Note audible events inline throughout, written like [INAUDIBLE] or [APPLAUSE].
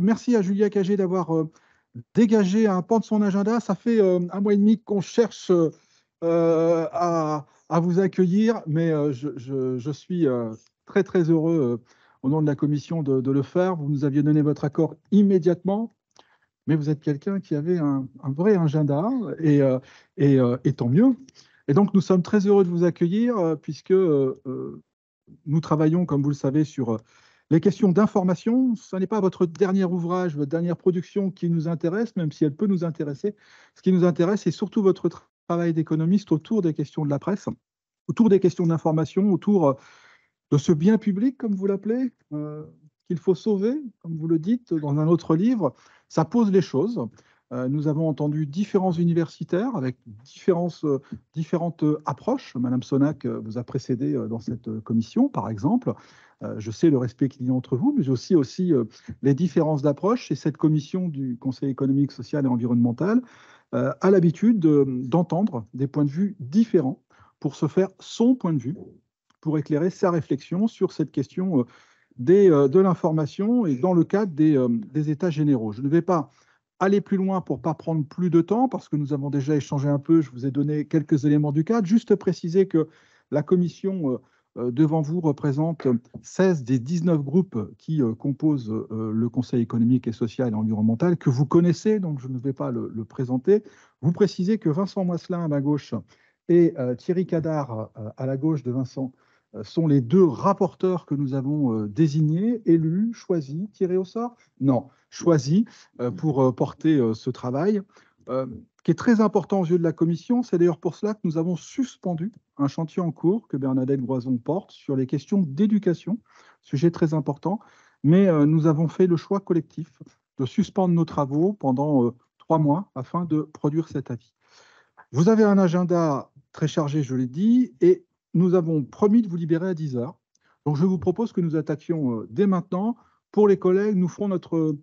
merci à Julia Cagé d'avoir euh, dégagé un pan de son agenda. Ça fait euh, un mois et demi qu'on cherche euh, à, vous accueillir, mais je, suis très très heureux au nom de la commission de, le faire. Vous nous aviez donné votre accord immédiatement, mais vous êtes quelqu'un qui avait un, vrai agenda et, et, et, tant mieux. Et donc nous sommes très heureux de vous accueillir puisque nous travaillons, comme vous le savez, sur les questions d'information, ce n'est pas votre dernier ouvrage, votre dernière production qui nous intéresse, même si elle peut nous intéresser. Ce qui nous intéresse, c'est surtout votre travail d'économiste autour des questions de la presse, autour des questions d'information, autour euh, de ce bien public, comme vous l'appelez, euh, qu'il faut sauver, comme vous le dites dans un autre livre. Ça pose les choses. Euh, nous avons entendu différents universitaires avec euh, différentes euh, approches. Madame Sonac vous a précédé dans cette commission, par exemple. Je sais le respect qu'il y a entre vous, mais aussi, aussi les différences d'approche. Et cette commission du Conseil économique, social et environnemental a l'habitude d'entendre des points de vue différents pour se faire son point de vue, pour éclairer sa réflexion sur cette question des, de l'information et dans le cadre des, des états généraux. Je ne vais pas aller plus loin pour pas prendre plus de temps, parce que nous avons déjà échangé un peu, je vous ai donné quelques éléments du cadre, juste préciser que la commission euh, euh, devant vous représente 16 des 19 groupes qui euh, composent le Conseil économique et social et environnemental, que vous connaissez, donc je ne vais pas le, présenter. Vous précisez que Vincent Moisselin à ma gauche et Thierry Cadard à la gauche de Vincent sont les deux rapporteurs que nous avons désignés, élus, choisis, tirés au sort Non, choisi euh, mm. pour euh, porter euh, ce travail, qui est très important aux yeux de la Commission. C'est d'ailleurs pour cela que nous avons suspendu un chantier en cours que Bernadette Groison porte sur les questions d'éducation, sujet très important, mais nous avons fait le choix collectif de suspendre nos travaux pendant trois mois afin de produire cet avis. Vous avez un agenda très chargé, je l'ai dit, et nous avons promis de vous libérer à 10 heures. Donc je vous propose que nous attaquions dès maintenant. Pour les collègues, nous ferons notre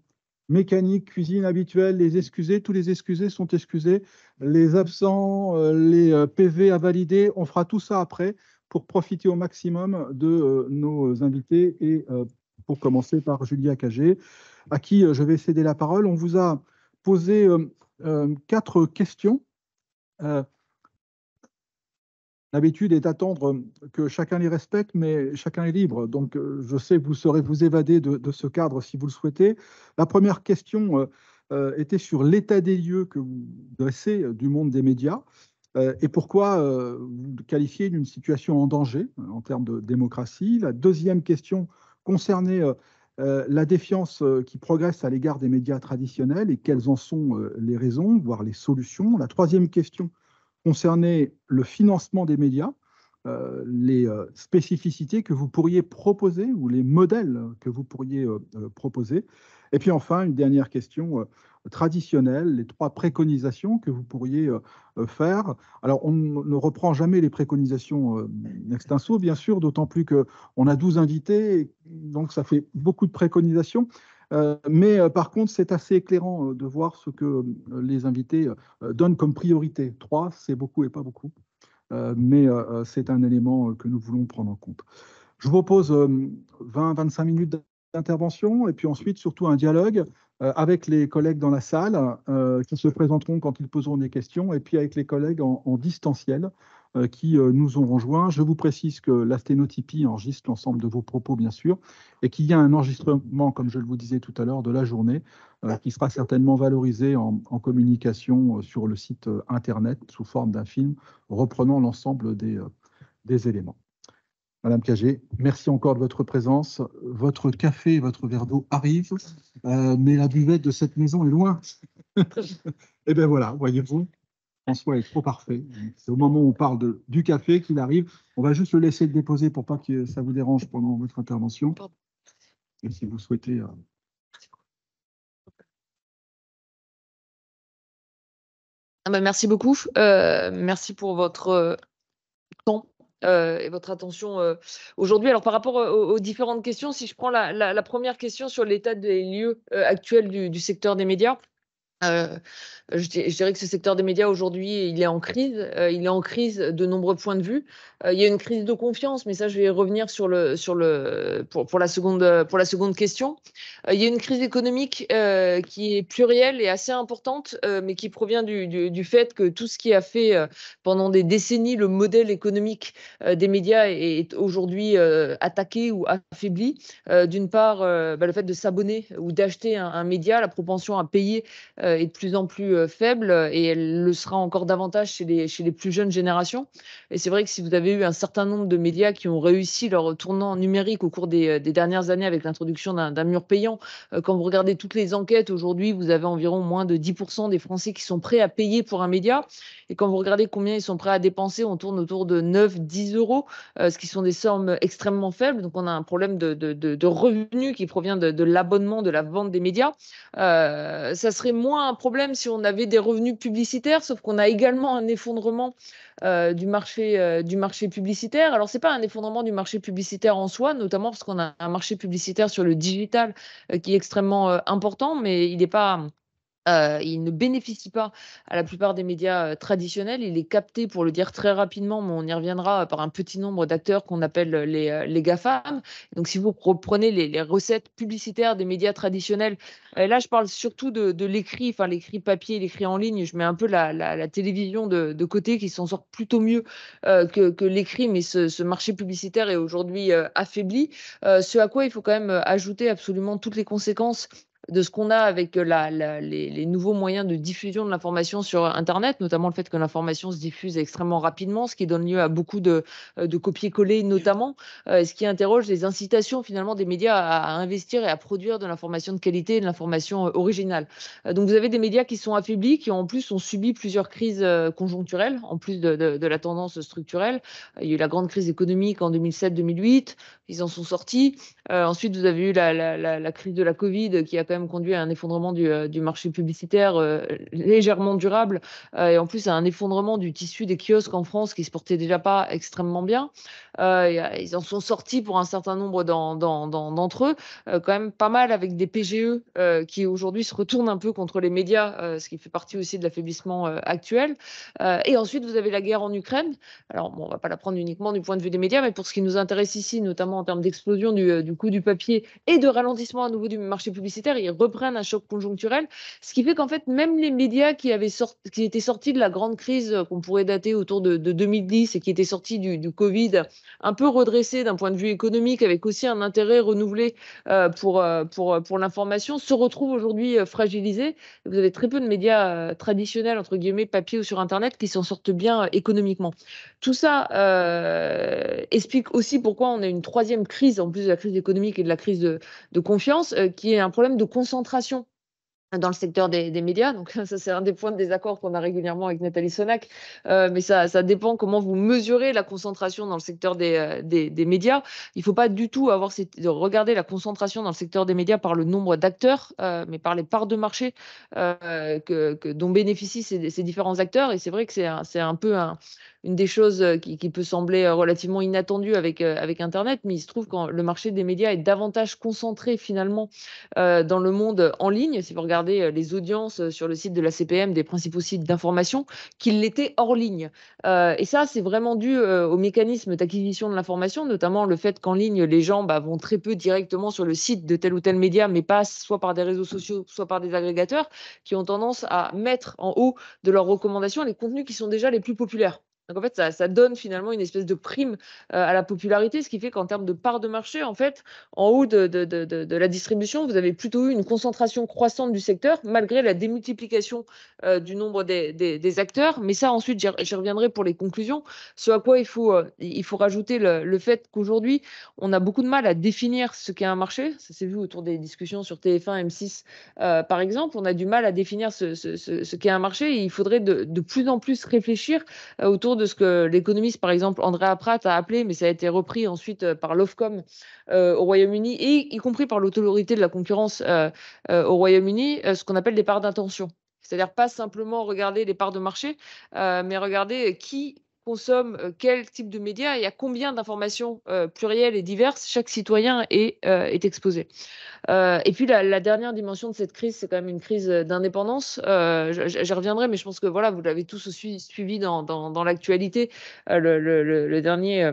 mécanique, cuisine habituelle, les excusés, tous les excusés sont excusés, les absents, euh, les euh, PV à valider, on fera tout ça après pour profiter au maximum de euh, nos invités et pour commencer par Julia Cagé, à qui je vais céder la parole. On vous a posé quatre questions. L'habitude est d'attendre que chacun les respecte, mais chacun est libre. Donc, euh, je sais que vous saurez vous évader de, ce cadre si vous le souhaitez. La première question euh, euh, était sur l'état des lieux que vous dressez du monde des médias et pourquoi vous le qualifiez d'une situation en danger en termes de démocratie. La deuxième question concernait la défiance qui progresse à l'égard des médias traditionnels et quelles en sont les raisons, voire les solutions. La troisième question concernait le financement des médias, euh, les euh, spécificités que vous pourriez proposer ou les modèles que vous pourriez euh, proposer. Et puis enfin, une dernière question traditionnelle, les trois préconisations que vous pourriez faire. Alors, on ne reprend jamais les préconisations extinso, bien sûr, d'autant plus qu'on a 12 invités, donc ça fait beaucoup de préconisations. Euh, mais euh, par contre, c'est assez éclairant euh, de voir ce que les invités donnent comme priorité. Trois, c'est beaucoup et pas beaucoup, mais c'est un élément que nous voulons prendre en compte. Je vous propose 20-25 minutes d'intervention et puis ensuite surtout un dialogue avec les collègues dans la salle qui se présenteront quand ils poseront des questions et puis avec les collègues en distanciel euh, qui euh, nous ont rejoints. Je vous précise que la sténotypie enregistre l'ensemble de vos propos, bien sûr, et qu'il y a un enregistrement, comme je le vous disais tout à l'heure, de la journée, euh, qui sera certainement valorisé en, communication sur le site Internet sous forme d'un film reprenant l'ensemble des, des éléments. Madame Cagé, merci encore de votre présence. Votre café votre verre d'eau arrive, mais la buvette de cette maison est loin. [LAUGHS] Eh bien voilà, voyez-vous, François est trop parfait. C'est au moment où on parle du café qu'il arrive. On va juste le laisser déposer pour pas que ça vous dérange pendant votre intervention. Et si vous souhaitez. Euh, ah ben, merci beaucoup. Euh, merci pour votre euh, temps et votre attention aujourd'hui. Alors, par rapport aux, différentes questions, si je prends la, première question sur l'état des lieux actuels du secteur des médias, euh, je, dirais que ce secteur des médias aujourd'hui, il est en crise. Euh, il est en crise de nombreux points de vue. Euh, il y a une crise de confiance, mais ça, je vais revenir sur le sur le pour, pour la seconde pour la seconde question. il y a une crise économique qui est plurielle et assez importante, mais qui provient du, du, fait que tout ce qui a fait pendant des décennies le modèle économique des médias est, aujourd'hui attaqué ou affaibli. D'une part, bah, le fait de s'abonner ou d'acheter un, média, la propension à payer est de plus en plus euh, faible et elle le sera encore davantage chez les, chez les plus jeunes générations. Et c'est vrai que si vous avez eu un certain nombre de médias qui ont réussi leur tournant numérique au cours des, euh, des dernières années avec l'introduction d'un mur payant, euh, quand vous regardez toutes les enquêtes aujourd'hui, vous avez environ moins de 10% des Français qui sont prêts à payer pour un média. Et quand vous regardez combien ils sont prêts à dépenser, on tourne autour de 9-10 euros, ce qui sont des sommes extrêmement faibles. Donc on a un problème de, de, revenus qui provient de, l'abonnement, de la vente des médias. ça serait moins un problème si on avait des revenus publicitaires, sauf qu'on a également un effondrement euh, du, marché, euh, du marché publicitaire. Alors, ce n'est pas un effondrement du marché publicitaire en soi, notamment parce qu'on a un marché publicitaire sur le digital euh, qui est extrêmement important, mais il n'est pas euh, il ne bénéficie pas à la plupart des médias euh, traditionnels. Il est capté, pour le dire très rapidement, mais on y reviendra, euh, par un petit nombre d'acteurs qu'on appelle les, les GAFAM. Donc, si vous reprenez les, recettes publicitaires des médias traditionnels, là, je parle surtout de, l'écrit, enfin, l'écrit papier, l'écrit en ligne. Je mets un peu la, télévision de, côté qui s'en sort plutôt mieux que, l'écrit, mais ce, marché publicitaire est aujourd'hui affaibli. ce à quoi il faut quand même ajouter absolument toutes les conséquences de ce qu'on a avec euh, la, les, nouveaux moyens de diffusion de l'information sur Internet, notamment le fait que l'information se diffuse extrêmement rapidement, ce qui donne lieu à beaucoup de, euh, de copier-coller notamment, euh, ce qui interroge les incitations finalement des médias à, investir et à produire de l'information de qualité de l'information originale. donc vous avez des médias qui sont affaiblis, qui en plus ont subi plusieurs crises conjoncturelles, en plus de, la tendance structurelle. Il y a eu la grande crise économique en 2007-2008, ils en sont sortis. ensuite, vous avez eu la, la crise de la Covid qui a quand même conduit à un effondrement du, euh, marché publicitaire euh, légèrement durable euh, et en plus à un effondrement du tissu des kiosques en France qui se portait déjà pas extrêmement bien. ils en sont sortis pour un certain nombre d'entre eux, quand même pas mal avec des PGE qui aujourd'hui se retournent un peu contre les médias, ce qui fait partie aussi de l'affaiblissement actuel. et ensuite, vous avez la guerre en Ukraine. Alors, bon, on va pas la prendre uniquement du point de vue des médias, mais pour ce qui nous intéresse ici, notamment en termes d'explosion du, du coût du papier et de ralentissement à nouveau du marché publicitaire, ils reprennent un choc conjoncturel, ce qui fait qu'en fait, même les médias qui, avaient sorti, qui étaient sortis de la grande crise euh, qu'on pourrait dater autour de, 2010 et qui étaient sortis du, Covid, un peu redressés d'un point de vue économique, avec aussi un intérêt renouvelé euh, pour, euh, pour, pour l'information, se retrouvent aujourd'hui fragilisés. Vous avez très peu de médias traditionnels, entre guillemets, papier ou sur Internet, qui s'en sortent bien économiquement. Tout ça explique aussi pourquoi on a une troisième crise, en plus de la crise économique et de la crise de, confiance, qui est un problème de concentration dans le secteur des, médias. Donc [LAUGHS] ça, c'est un des points de désaccord qu'on a régulièrement avec Nathalie Sonac. Euh, mais ça, ça dépend comment vous mesurez la concentration dans le secteur des, euh, médias. Il ne faut pas du tout avoir regarder la concentration dans le secteur des médias par le nombre d'acteurs, euh, mais par les parts de marché que, dont bénéficient ces, différents acteurs. Et c'est vrai que c'est un peu un, une des choses euh, qui, peut sembler euh, relativement inattendue avec, euh, avec Internet, mais il se trouve que le marché des médias est davantage concentré finalement dans le monde en ligne, si vous regardez les audiences sur le site de la CPM des principaux sites d'information, qu'il l'était hors ligne. et ça, c'est vraiment dû au mécanisme d'acquisition de l'information, notamment le fait qu'en ligne, les gens bah, vont très peu directement sur le site de tel ou tel média, mais passent soit par des réseaux sociaux, soit par des agrégateurs, qui ont tendance à mettre en haut de leurs recommandations les contenus qui sont déjà les plus populaires. Donc en fait, ça, donne finalement une espèce de prime euh, à la popularité, ce qui fait qu'en termes de part de marché, en fait, en haut de, de, de, de, la distribution, vous avez plutôt eu une concentration croissante du secteur, malgré la démultiplication euh, du nombre des, des, acteurs. Mais ça, ensuite, j'y reviendrai pour les conclusions. Ce à quoi il faut, euh, il faut rajouter le, fait qu'aujourd'hui, on a beaucoup de mal à définir ce qu'est un marché. Ça s'est vu autour des discussions sur TF1, M6, par exemple. On a du mal à définir ce, ce, ce, ce qu'est un marché. Et il faudrait de, plus en plus réfléchir autour de ce que l'économiste, par exemple, André Pratt a appelé, mais ça a été repris ensuite euh, par l'Ofcom euh, au Royaume-Uni, et y compris par l'autorité de la concurrence euh, au Royaume-Uni, ce qu'on appelle des parts d'intention. C'est-à-dire pas simplement regarder les parts de marché, mais regarder qui consomme euh, quel type de médias et à combien d'informations euh, plurielles et diverses chaque citoyen est, euh, exposé. et puis la, dernière dimension de cette crise, c'est quand même une crise d'indépendance. J'y reviendrai, mais je pense que voilà, vous l'avez tous suivi dans, l'actualité. le, dernier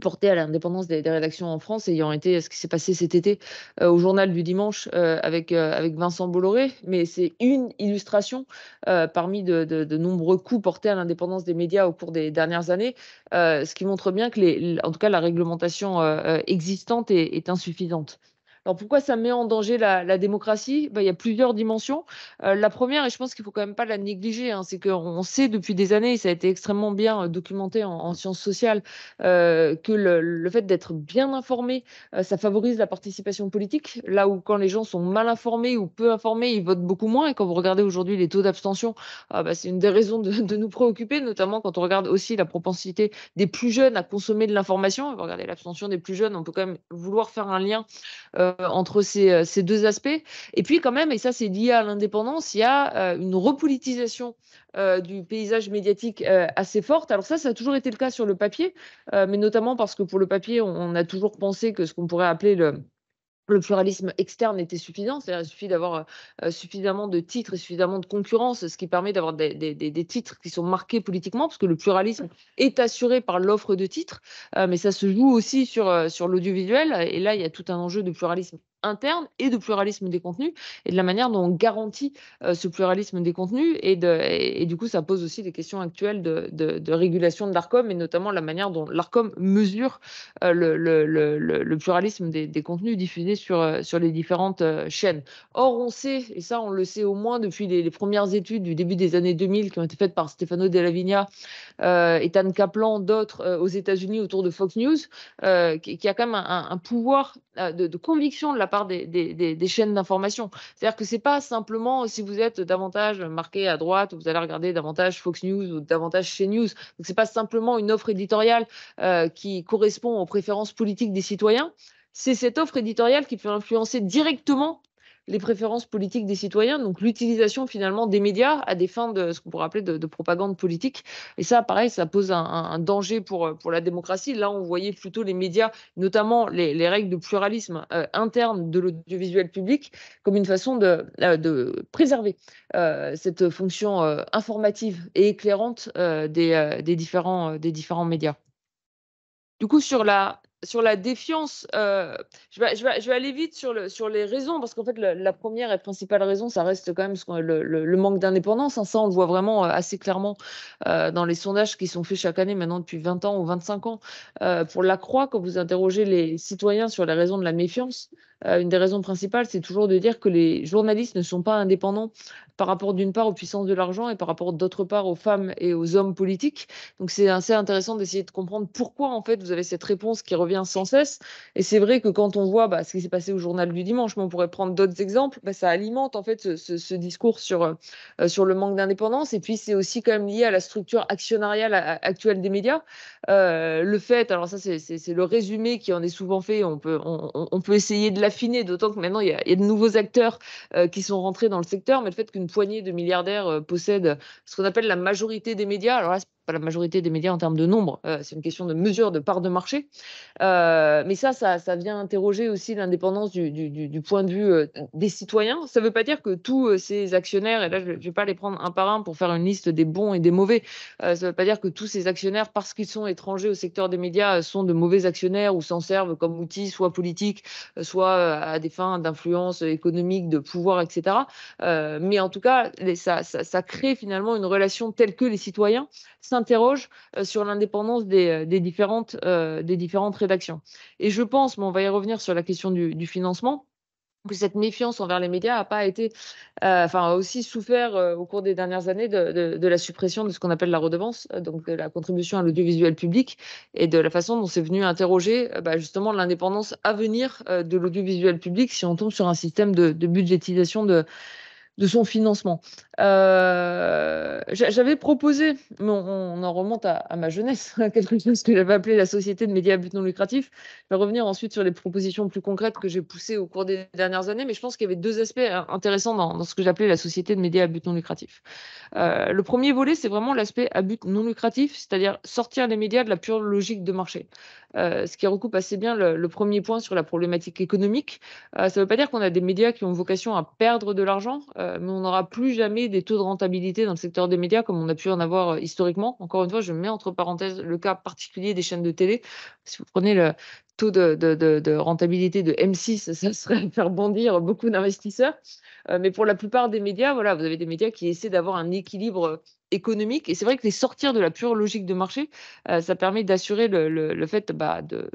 porté à l'indépendance des, rédactions en France, ayant été ce qui s'est passé cet été euh, au journal du dimanche euh, avec, euh, avec Vincent Bolloré, mais c'est une illustration parmi de, nombreux coups portés à l'indépendance des médias au cours des dernières années, ce qui montre bien que, les, en tout cas, la réglementation existante est insuffisante. Alors pourquoi ça met en danger la, démocratie bah, Il y a plusieurs dimensions. Euh, la première, et je pense qu'il ne faut quand même pas la négliger, hein, c'est qu'on sait depuis des années, et ça a été extrêmement bien euh, documenté en, sciences sociales, euh, que le, fait d'être bien informé, ça favorise la participation politique. Là où quand les gens sont mal informés ou peu informés, ils votent beaucoup moins. Et quand vous regardez aujourd'hui les taux d'abstention, ah, bah, c'est une des raisons de, nous préoccuper, notamment quand on regarde aussi la propensité des plus jeunes à consommer de l'information. Regardez l'abstention des plus jeunes, on peut quand même vouloir faire un lien euh, entre euh, ces, deux aspects. Et puis quand même, et ça c'est lié à l'indépendance, il y a euh, une repolitisation du paysage médiatique assez forte. Alors ça, ça a toujours été le cas sur le papier, mais notamment parce que pour le papier, on a toujours pensé que ce qu'on pourrait appeler le le pluralisme externe était suffisant, c'est-à-dire il suffit d'avoir euh, suffisamment de titres et suffisamment de concurrence, ce qui permet d'avoir des, titres qui sont marqués politiquement, parce que le pluralisme est assuré par l'offre de titres, euh, mais ça se joue aussi sur, euh, sur l'audiovisuel, et là il y a tout un enjeu de pluralisme interne et de pluralisme des contenus et de la manière dont on garantit euh, ce pluralisme des contenus. Et, de, et, du coup, ça pose aussi des questions actuelles de, de, régulation de l'ARCOM et notamment la manière dont l'ARCOM mesure euh, le, le, le, pluralisme des, des, contenus diffusés sur, euh, sur les différentes chaînes. Or, on sait, et ça on le sait au moins depuis les, premières études du début des années 2000 qui ont été faites par Stefano Della Vigna, Ethan Kaplan, d'autres aux États-Unis autour de Fox News, qui, qui, a quand même un, pouvoir de, de conviction de la par des, des, chaînes d'information. C'est-à-dire que c'est pas simplement si vous êtes davantage marqué à droite, vous allez regarder davantage Fox News ou davantage CNews. ce n'est pas simplement une offre éditoriale euh, qui correspond aux préférences politiques des citoyens. C'est cette offre éditoriale qui peut influencer directement les préférences politiques des citoyens, donc l'utilisation finalement des médias à des fins de ce qu'on pourrait appeler de, propagande politique. Et ça, pareil, ça pose un, danger pour, euh, pour la démocratie. Là, on voyait plutôt les médias, notamment les, règles de pluralisme euh, interne de l'audiovisuel public, comme une façon de, euh, préserver cette fonction informative et éclairante des, des, différents, des différents médias. Du coup, sur la sur la défiance, euh, je, vais, aller vite sur, les raisons, parce qu'en fait, la, première et principale raison, ça reste quand même le, manque d'indépendance. Hein. ça, on le voit vraiment euh, assez clairement euh, dans les sondages qui sont faits chaque année maintenant depuis 20 ans ou 25 ans. pour la Croix, quand vous interrogez les citoyens sur les raisons de la méfiance, euh, une des raisons principales, c'est toujours de dire que les journalistes ne sont pas indépendants par rapport d'une part aux puissances de l'argent et par rapport d'autre part aux femmes et aux hommes politiques. Donc c'est assez intéressant d'essayer de comprendre pourquoi en fait vous avez cette réponse qui revient sans cesse. Et c'est vrai que quand on voit bah, ce qui s'est passé au journal du dimanche, mais on pourrait prendre d'autres exemples, bah, ça alimente en fait ce, discours sur, euh, sur le manque d'indépendance. Et puis c'est aussi quand même lié à la structure actionnariale euh, actuelle des médias. le fait, alors ça c'est le résumé qui en est souvent fait, on peut, on peut essayer de la affiné, d'autant que maintenant, il y, a, de nouveaux acteurs euh, qui sont rentrés dans le secteur, mais le fait qu'une poignée de milliardaires euh, possède ce qu'on appelle la majorité des médias, alors là, pas la majorité des médias en termes de nombre, euh, c'est une question de mesure, de part de marché. Euh, mais ça, ça, ça, vient interroger aussi l'indépendance du, du, du, point de vue euh, des citoyens. Ça ne veut pas dire que tous ces actionnaires, et là je ne vais pas les prendre un par un pour faire une liste des bons et des mauvais, ça ne veut pas dire que tous ces actionnaires, parce qu'ils sont étrangers au secteur des médias, sont de mauvais actionnaires ou s'en servent comme outil soit politique, soit à des fins d'influence économique, de pouvoir, etc. mais en tout cas, ça, ça, ça crée finalement une relation telle que les citoyens s'interroge euh, sur l'indépendance des, euh, différentes, euh, des différentes rédactions. Et je pense, mais on va y revenir sur la question du, financement, que cette méfiance envers les médias a pas été, enfin, a aussi souffert au cours des dernières années de, de, la suppression de ce qu'on appelle la redevance, donc de la contribution à l'audiovisuel public, et de la façon dont c'est venu interroger bah, justement l'indépendance à venir de l'audiovisuel public si on tombe sur un système de, de budgétisation de, de son financement. Euh, j'avais proposé, on, en remonte à, ma jeunesse, [LAUGHS] quelque chose que j'avais appelé la société de médias à but non lucratif. Je vais revenir ensuite sur les propositions plus concrètes que j'ai poussées au cours des dernières années, mais je pense qu'il y avait deux aspects hein, intéressants dans, ce que j'appelais la société de médias à but non lucratif. Euh, le premier volet, c'est vraiment l'aspect à but non lucratif, c'est-à-dire sortir les médias de la pure logique de marché. Euh, ce qui recoupe assez bien le, le, premier point sur la problématique économique. ça ne veut pas dire qu'on a des médias qui ont vocation à perdre de l'argent euh, mais on n'aura plus jamais des taux de rentabilité dans le secteur des médias comme on a pu en avoir euh, historiquement. Encore une fois, je mets entre parenthèses le cas particulier des chaînes de télé. Si vous prenez le taux de, rentabilité de M6, ça serait [LAUGHS] faire bondir beaucoup d'investisseurs. Euh, mais pour la plupart des médias, voilà, vous avez des médias qui essaient d'avoir un équilibre économique. Et c'est vrai que les sortir de la pure logique de marché, ça permet d'assurer le, fait bah, de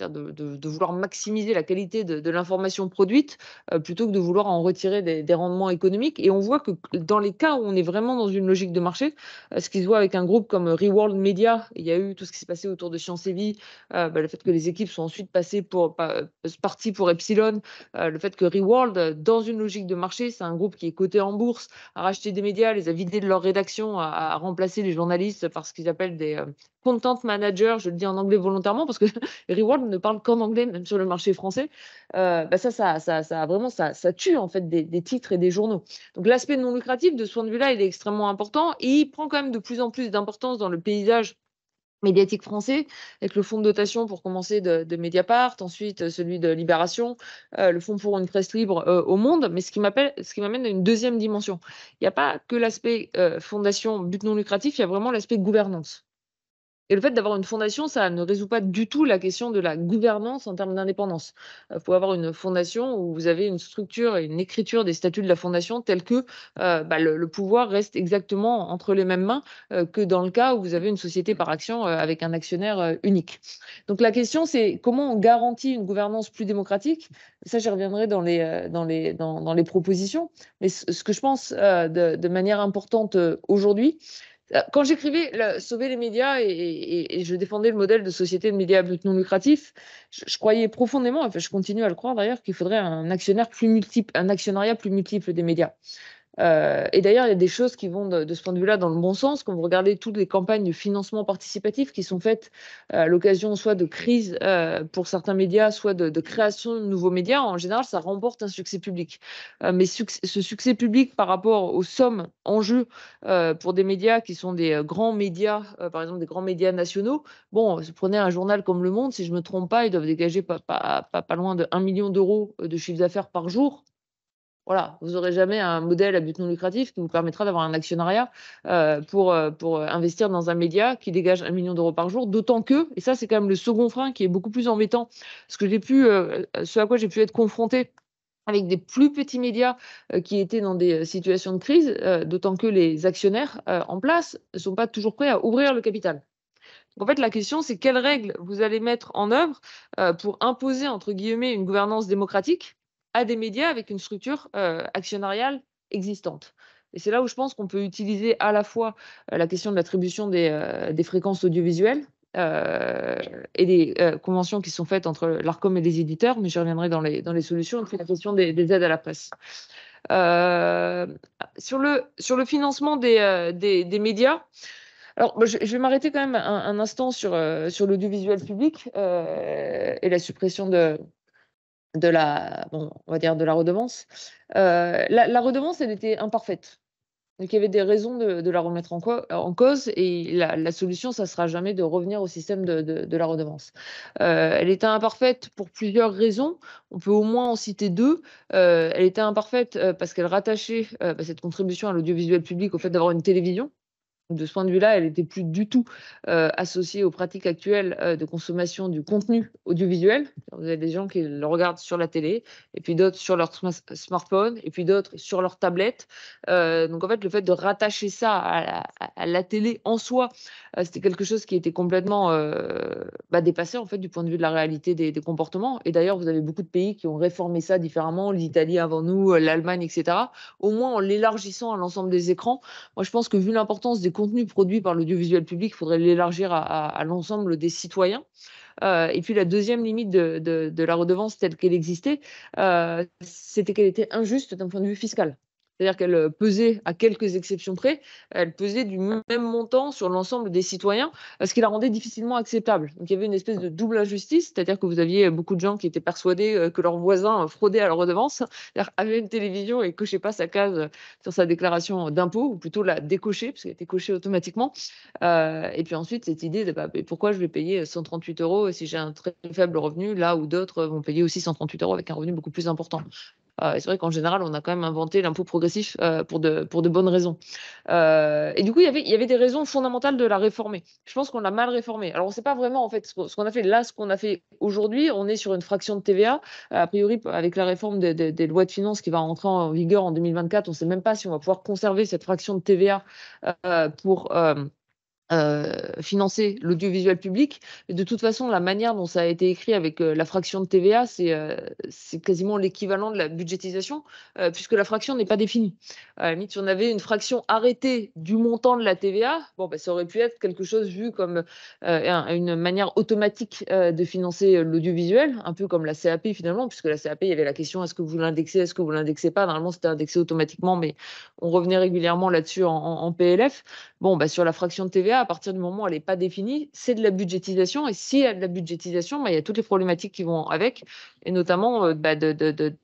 de, de, de, vouloir maximiser la qualité de, l'information produite euh, plutôt que de vouloir en retirer des, rendements économiques. Et on voit que dans les cas où on est vraiment dans une logique de marché, euh, ce qui se voit avec un groupe comme Reworld Media, il y a eu tout ce qui s'est passé autour de Science et Vie, euh, bah, le fait que les équipes sont ensuite passées pour parties pour Epsilon, le fait que Reworld, dans une logique de marché, c'est un groupe qui est coté en bourse, a racheté des médias, les a vidés de leur rédaction, à a remplacé les journalistes par ce qu'ils appellent des, content manager, je le dis en anglais volontairement parce que [LAUGHS] Reward ne parle qu'en anglais, même sur le marché français, euh, bah ça, ça, ça, vraiment, ça, ça tue en fait des, titres et des journaux. Donc l'aspect non lucratif, de ce point de vue-là, il est extrêmement important et il prend quand même de plus en plus d'importance dans le paysage médiatique français, avec le fonds de dotation pour commencer de, Mediapart, ensuite euh, celui de Libération, euh, le fonds pour une presse libre au monde, mais ce qui m'amène à une deuxième dimension. Il n'y a pas que l'aspect fondation, but non lucratif, il y a vraiment l'aspect gouvernance. Et le fait d'avoir une fondation, ça ne résout pas du tout la question de la gouvernance en termes d'indépendance. Il euh, faut avoir une fondation où vous avez une structure et une écriture des statuts de la fondation telle que euh, bah, le, pouvoir reste exactement entre les mêmes mains euh, que dans le cas où vous avez une société par action avec un actionnaire unique. Donc la question, c'est comment on garantit une gouvernance plus démocratique Ça, j'y reviendrai dans les, dans les, dans, les propositions. Mais ce, que je pense de, de manière importante aujourd'hui, euh, quand j'écrivais Sauver les médias et, je défendais le modèle de société de médias à but non lucratif, je, croyais profondément, enfin, je continue à le croire d'ailleurs, qu'il faudrait un actionnaire plus multiple, un actionnariat plus multiple des médias. Euh, et d'ailleurs, il y a des choses qui vont de, ce point de vue-là dans le bon sens. Quand vous regardez toutes les campagnes de financement participatif qui sont faites euh, à l'occasion soit de crises euh, pour certains médias, soit de, création de nouveaux médias, en général, ça remporte un succès public. mais ce succès public par rapport aux sommes en jeu pour des médias qui sont des grands médias, par exemple des grands médias nationaux, bon, prenez un journal comme Le Monde, si je ne me trompe pas, ils doivent dégager pas, pas loin de 1 million d'euros de chiffre d'affaires par jour voilà, vous n'aurez jamais un modèle à but non lucratif qui vous permettra d'avoir un actionnariat euh, pour, euh, pour investir dans un média qui dégage un million d'euros par jour, d'autant que, et ça c'est quand même le second frein qui est beaucoup plus embêtant, ce, que pu, euh, ce à quoi j'ai pu être confronté avec des plus petits médias qui étaient dans des situations de crise, d'autant que les actionnaires en place ne sont pas toujours prêts à ouvrir le capital. En fait, la question, c'est quelles règles vous allez mettre en œuvre pour imposer, entre guillemets, une gouvernance démocratique à des médias avec une structure euh, actionnariale existante. Et c'est là où je pense qu'on peut utiliser à la fois euh, la question de l'attribution des, euh, fréquences audiovisuelles, et des conventions qui sont faites entre l'ARCOM et les éditeurs, mais je reviendrai dans les, dans les solutions, et puis la question des, aides à la presse. sur, le, sur le financement des, médias, alors, je, vais m'arrêter quand même un, instant sur, sur l'audiovisuel public et la suppression de, de la, on va dire de la redevance. Euh, la, redevance, elle était imparfaite. Donc il y avait des raisons de, la remettre en, cause et la, solution, ça sera jamais de revenir au système de, la redevance. Euh, elle était imparfaite pour plusieurs raisons. On peut au moins en citer deux. Euh, elle était imparfaite parce qu'elle rattachait bah, cette contribution à l'audiovisuel public au fait d'avoir une télévision de ce point de vue-là, elle n'était plus du tout euh, associée aux pratiques actuelles euh, de consommation du contenu audiovisuel. Vous avez des gens qui le regardent sur la télé, et puis d'autres sur leur smartphone, et puis d'autres sur leur tablette. Euh, donc en fait, le fait de rattacher ça à la, télé en soi, c'était quelque chose qui était complètement bah, dépassé en fait du point de vue de la réalité des, des comportements. Et d'ailleurs, vous avez beaucoup de pays qui ont réformé ça différemment, l'Italie avant nous, l'Allemagne, etc. Au moins en l'élargissant à l'ensemble des écrans. Moi, je pense que vu l'importance des contenu produit par l'audiovisuel public, il faudrait l'élargir à, l'ensemble des citoyens. Euh, et puis la deuxième limite de, la redevance telle qu'elle existait, euh, c'était qu'elle était injuste d'un point de vue fiscal. C'est-à-dire qu'elle euh, pesait, à quelques exceptions près, elle pesait du même montant sur l'ensemble des citoyens, euh, ce qui la rendait difficilement acceptable. Donc il y avait une espèce de double injustice, c'est-à-dire que vous aviez beaucoup de gens qui étaient persuadés euh, que leurs voisins fraudaient à leur redevance, cest avait une télévision et cochaient pas sa case sur sa déclaration d'impôt, ou plutôt la décocher, parce qu'elle était cochée automatiquement. et puis ensuite, cette idée de bah, pourquoi je vais payer 138 euros si j'ai un très faible revenu, là où d'autres vont payer aussi 138 euros avec un revenu beaucoup plus important. Euh, c'est vrai qu'en général, on a quand même inventé l'impôt progressif euh, pour, de, pour de bonnes raisons. Euh, et du coup, y il y avait des raisons fondamentales de la réformer. Je pense qu'on l'a mal réformée. Alors, on ne sait pas vraiment, en fait, ce qu'on a fait là, ce qu'on a fait aujourd'hui. On est sur une fraction de TVA. A priori, avec la réforme des lois de finances qui va entrer en vigueur en 2024, on ne sait même pas si on va pouvoir conserver cette fraction de TVA pour euh, financer l'audiovisuel public. de toute façon, la manière dont ça a été écrit avec euh, la fraction de TVA, c'est euh, c'est quasiment l'équivalent de la budgétisation, puisque la fraction n'est pas définie. si on avait une fraction arrêtée du montant de la TVA, bon, bah, ça aurait pu être quelque chose vu comme une manière automatique de financer l'audiovisuel, un peu comme la CAP finalement, puisque la CAP, il y avait la question est-ce que vous l'indexez, est-ce que vous l'indexez pas Normalement, c'était indexé automatiquement, mais on revenait régulièrement là-dessus en, PLF. Bon, bah, sur la fraction de TVA, à partir du moment où elle n'est pas définie, c'est de la budgétisation. Et s'il y a de la budgétisation, bah, il y a toutes les problématiques qui vont avec, et notamment euh, bah, de, de,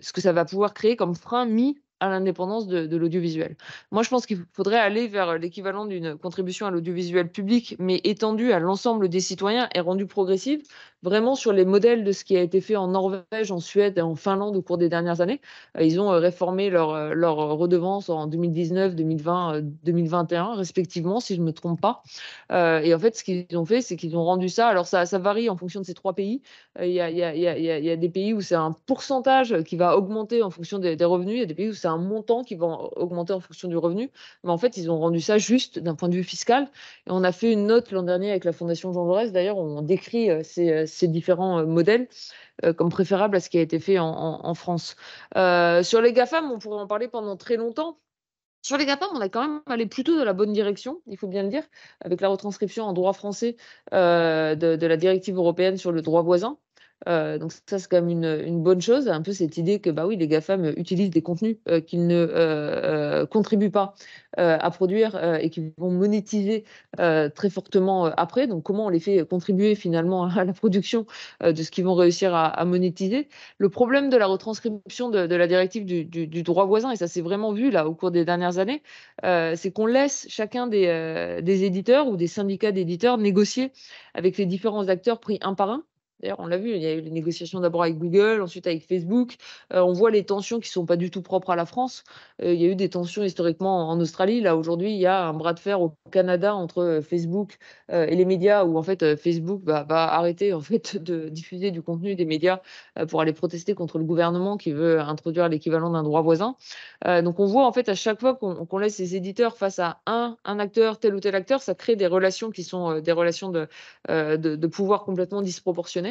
ce que ça va pouvoir créer comme frein mis à l'indépendance de, de l'audiovisuel. Moi, je pense qu'il faudrait aller vers l'équivalent d'une contribution à l'audiovisuel public, mais étendue à l'ensemble des citoyens et rendue progressive, vraiment sur les modèles de ce qui a été fait en Norvège, en Suède et en Finlande au cours des dernières années. Euh, ils ont euh, réformé leur, euh, leur redevance en 2019, 2020, 2021 respectivement, si je ne me trompe pas. et en fait, ce qu'ils ont fait, c'est qu'ils ont rendu ça. Alors ça, ça varie en fonction de ces trois pays. Il y, a, des pays où c'est un pourcentage qui va augmenter en fonction des, revenus. Il y a des pays où c'est un montant qui va augmenter en fonction du revenu. Mais en fait, ils ont rendu ça juste d'un point de vue fiscal. Et on a fait une note l'an dernier avec la Fondation Jean Jaurès. D'ailleurs, on décrit ces, ces différents euh, modèles euh, comme préférable à ce qui a été fait en, France. Euh, sur les GAFAM, on pourrait en parler pendant très longtemps. Sur les GAFAM, on a quand même allé plutôt dans la bonne direction, il faut bien le dire, avec la retranscription en droit français de, la directive européenne sur le droit voisin, euh, donc ça, c'est quand même une, bonne chose, un peu cette idée que bah oui, les GAFAM utilisent des contenus euh, qu'ils ne euh, contribuent pas à produire et qu'ils vont monétiser très fortement après. Donc comment on les fait contribuer finalement à la production de ce qu'ils vont réussir à, monétiser Le problème de la retranscription de, la directive du, droit voisin, et ça s'est vraiment vu là au cours des dernières années, c'est qu'on laisse chacun des éditeurs ou des syndicats d'éditeurs négocier avec les différents acteurs pris un par un D'ailleurs, on l'a vu, il y a eu les négociations d'abord avec Google, ensuite avec Facebook. Euh, on voit les tensions qui ne sont pas du tout propres à la France. Euh, il y a eu des tensions historiquement en Australie. Là, aujourd'hui, il y a un bras de fer au Canada entre euh, Facebook et les médias, où en fait, Facebook va arrêter [LAUGHS] de diffuser du contenu des médias pour aller protester contre le gouvernement qui veut introduire l'équivalent d'un droit voisin. donc, on voit en fait à chaque fois qu'on laisse les éditeurs face à un, acteur, tel ou tel acteur, ça crée des relations qui sont des relations de, de pouvoir complètement disproportionnées.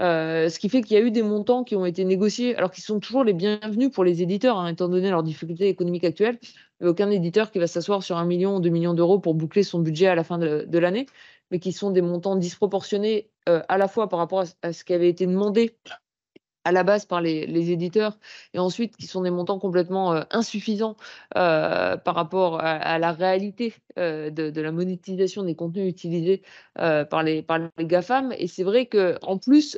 Euh, ce qui fait qu'il y a eu des montants qui ont été négociés, alors qu'ils sont toujours les bienvenus pour les éditeurs, hein, étant donné leurs difficultés économiques actuelles. Il aucun éditeur qui va s'asseoir sur un million ou deux millions d'euros pour boucler son budget à la fin de, l'année, mais qui sont des montants disproportionnés euh, à la fois par rapport à ce qui avait été demandé à la base par les, éditeurs et ensuite qui sont des montants complètement euh, insuffisants euh, par rapport à, la réalité euh, de, la monétisation des contenus utilisés par, les, par les GAFAM. Et c'est vrai qu'en plus,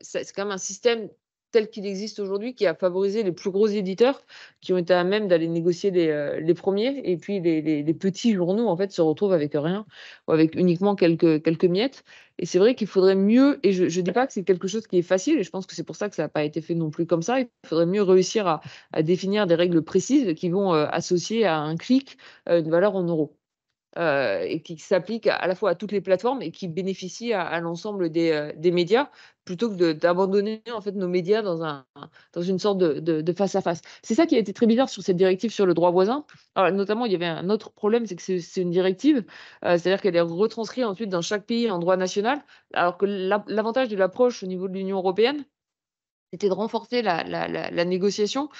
c'est quand même un système tel qu'il existe aujourd'hui qui a favorisé les plus gros éditeurs qui ont été à même d'aller négocier les, euh, premiers et puis les, petits journaux en fait se retrouvent avec rien ou avec uniquement quelques, quelques miettes et c'est vrai qu'il faudrait mieux et je ne dis pas que c'est quelque chose qui est facile et je pense que c'est pour ça que ça n'a pas été fait non plus comme ça il faudrait mieux réussir à, définir des règles précises qui vont euh, associer à un clic euh, une valeur en euros euh, et qui s'applique à la fois à toutes les plateformes et qui bénéficie à, l'ensemble euh, des, médias plutôt que d'abandonner en fait nos médias dans, une sorte de, face à face. C'est ça qui a été très bizarre sur cette directive sur le droit voisin. notamment, il y avait un autre problème, c'est que c'est une directive, euh, c'est-à-dire qu'elle est retranscrite ensuite dans chaque pays en droit national, alors que l'avantage de l'approche au niveau de l'Union européenne, était de renforcer la négociation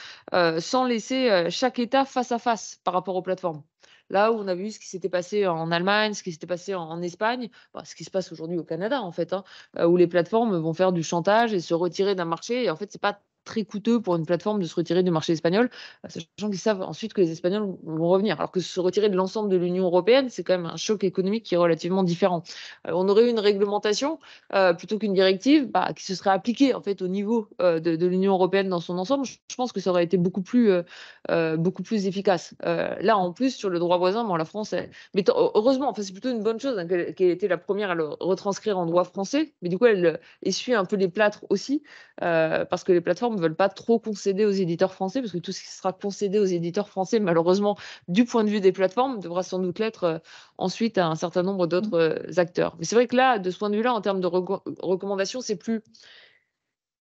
sans laisser chaque État face à face par rapport aux plateformes. Là où on a vu ce qui s'était passé en Allemagne, ce qui s'était passé en, Espagne, bah, ce qui se passe aujourd'hui au Canada en fait, hein, euh, où les plateformes vont faire du chantage et se retirer d'un marché. Et en fait, c'est pas très coûteux pour une plateforme de se retirer du marché espagnol, euh, sachant qu'ils savent ensuite que les Espagnols vont revenir. Alors que se retirer de l'ensemble de l'Union européenne, c'est quand même un choc économique qui est relativement différent. Euh, on aurait eu une réglementation euh, plutôt qu'une directive bah, qui se serait appliquée en fait au niveau de, l'Union européenne dans son ensemble. Je, pense que ça aurait été beaucoup plus, beaucoup plus efficace. là, en plus, sur le droit voisin, bon, la France, mais heureusement, enfin, c'est plutôt une bonne chose hein, qu'elle ait été la première à le retranscrire en droit français, mais du coup, elle essuie un peu les plâtres aussi, parce que les plateformes ne veulent pas trop concéder aux éditeurs français, parce que tout ce qui sera concédé aux éditeurs français, malheureusement, du point de vue des plateformes, devra sans doute l'être euh, ensuite à un certain nombre d'autres euh, acteurs. Mais c'est vrai que là, de ce point de vue-là, en termes de recommandations, c'est plus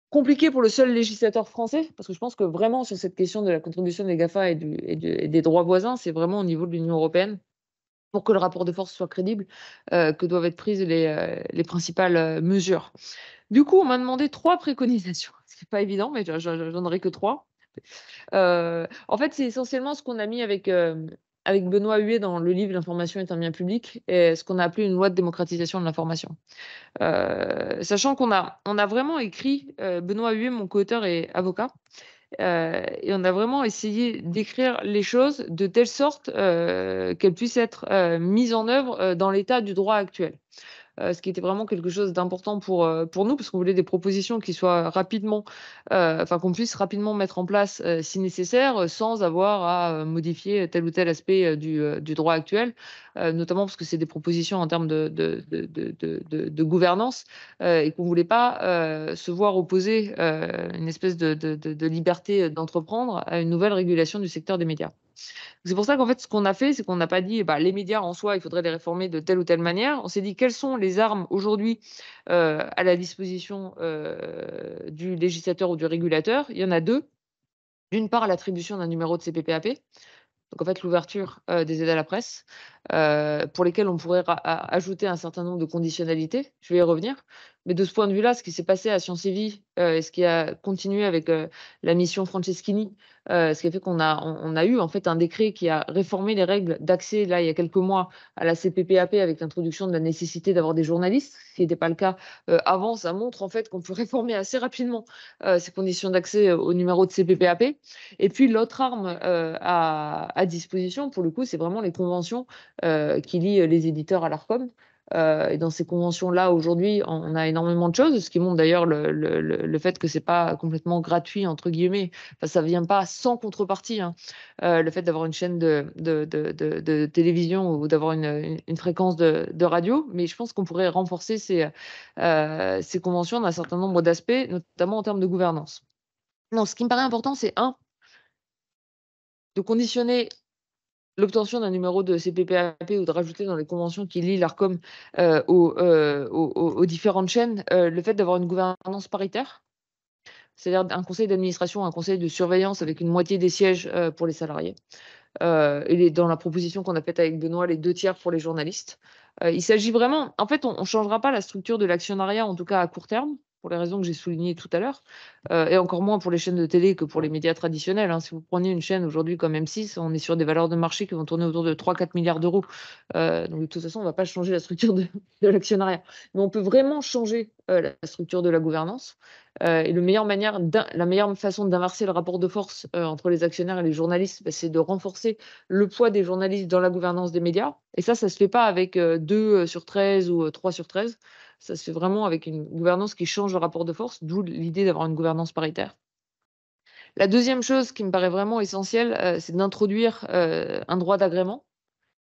compliqué pour le seul législateur français, parce que je pense que vraiment sur cette question de la contribution des GAFA et des droits voisins, c'est vraiment au niveau de l'Union européenne pour que le rapport de force soit crédible, euh, que doivent être prises les, euh, principales euh, mesures. Du coup, on m'a demandé trois préconisations. [LAUGHS] Ce n'est pas évident, mais j'en donnerai que trois. en fait, c'est essentiellement ce qu'on a mis avec, Benoît Huet dans le livre L'information est un bien public et ce qu'on a appelé une loi de démocratisation de l'information. sachant qu'on a, on a vraiment écrit, Benoît Huet, mon co-auteur, et avocat. Euh, et on a vraiment essayé d'écrire les choses de telle sorte euh, qu'elles puissent être euh, mises en œuvre dans l'état du droit actuel. Euh, ce qui était vraiment quelque chose d'important pour, euh, pour nous, parce qu'on voulait des propositions qui soient rapidement, euh, enfin qu'on puisse rapidement mettre en place si nécessaire, sans avoir à modifier tel ou tel aspect du, droit actuel, notamment parce que c'est des propositions en termes de, de, de gouvernance et qu'on ne voulait pas se voir opposer une espèce de liberté d'entreprendre à une nouvelle régulation du secteur des médias. C'est pour ça qu'en fait, ce qu'on a fait, c'est qu'on n'a pas dit eh ben, les médias en soi, il faudrait les réformer de telle ou telle manière. On s'est dit quelles sont les armes aujourd'hui euh, à la disposition euh, du législateur ou du régulateur. Il y en a deux. D'une part, l'attribution d'un numéro de CPPAP. Donc en fait, l'ouverture euh, des aides à la presse. Euh, pour lesquels on pourrait ajouter un certain nombre de conditionnalités. Je vais y revenir. Mais de ce point de vue-là, ce qui s'est passé à Sciences et euh, et ce qui a continué avec euh, la mission Franceschini, ce qui a fait qu'on a, on, a eu en fait un décret qui a réformé les règles d'accès, là, il y a quelques mois, à la CPPAP avec l'introduction de la nécessité d'avoir des journalistes, ce qui n'était pas le cas avant. Ça montre en fait qu'on peut [LAUGHS] réformer assez rapidement ces conditions d'accès au numéro de CPPAP. Et puis l'autre arme à, à disposition, pour le coup, c'est vraiment les conventions euh, qui lie euh, les éditeurs à l'ARCOM. Euh, et dans ces conventions-là, aujourd'hui, on a énormément de choses, ce qui montre d'ailleurs le, fait que c'est pas complètement gratuit, entre guillemets. Enfin, ça vient pas sans contrepartie. Hein. le fait d'avoir une chaîne de, de, télévision ou d'avoir une, fréquence de, radio, mais je pense qu'on pourrait renforcer ces, conventions dans conventions certain nombre d'aspects, notamment en termes de gouvernance. Non, ce qui me paraît important, c'est un, de conditionner l'obtention d'un numéro de CPPAP ou de rajouter dans les conventions qui lient l'ARCOM euh, euh, aux, différentes chaînes euh, le fait d'avoir une gouvernance paritaire c'est-à-dire un conseil d'administration, un conseil de surveillance avec une moitié des sièges pour les salariés. et dans la proposition qu'on a faite avec Benoît, les deux tiers pour les journalistes. il s'agit vraiment, en fait, on ne changera pas la structure de l'actionnariat, en tout cas à court terme pour les raisons que j'ai soulignées tout à l'heure, euh, et encore moins pour les chaînes de télé que pour les médias traditionnels. Hein. Si vous prenez une chaîne aujourd'hui comme M6, on est sur des valeurs de marché qui vont tourner autour de 3-4 milliards d'euros. Euh, donc de toute façon, on ne va pas changer la structure [LAUGHS] de, l'actionnariat. Mais on peut vraiment changer euh, la structure de la gouvernance. et manière la meilleure façon d'inverser le rapport de force entre les actionnaires et les journalistes, bah, c'est de renforcer le poids des journalistes dans la gouvernance des médias. Et ça, ça ne se fait pas avec 2 sur 13 ou 3 sur 13. Ça se fait vraiment avec une gouvernance qui change le rapport de force, d'où l'idée d'avoir une gouvernance paritaire. La deuxième chose qui me paraît vraiment essentielle, euh, c'est d'introduire euh, un droit d'agrément.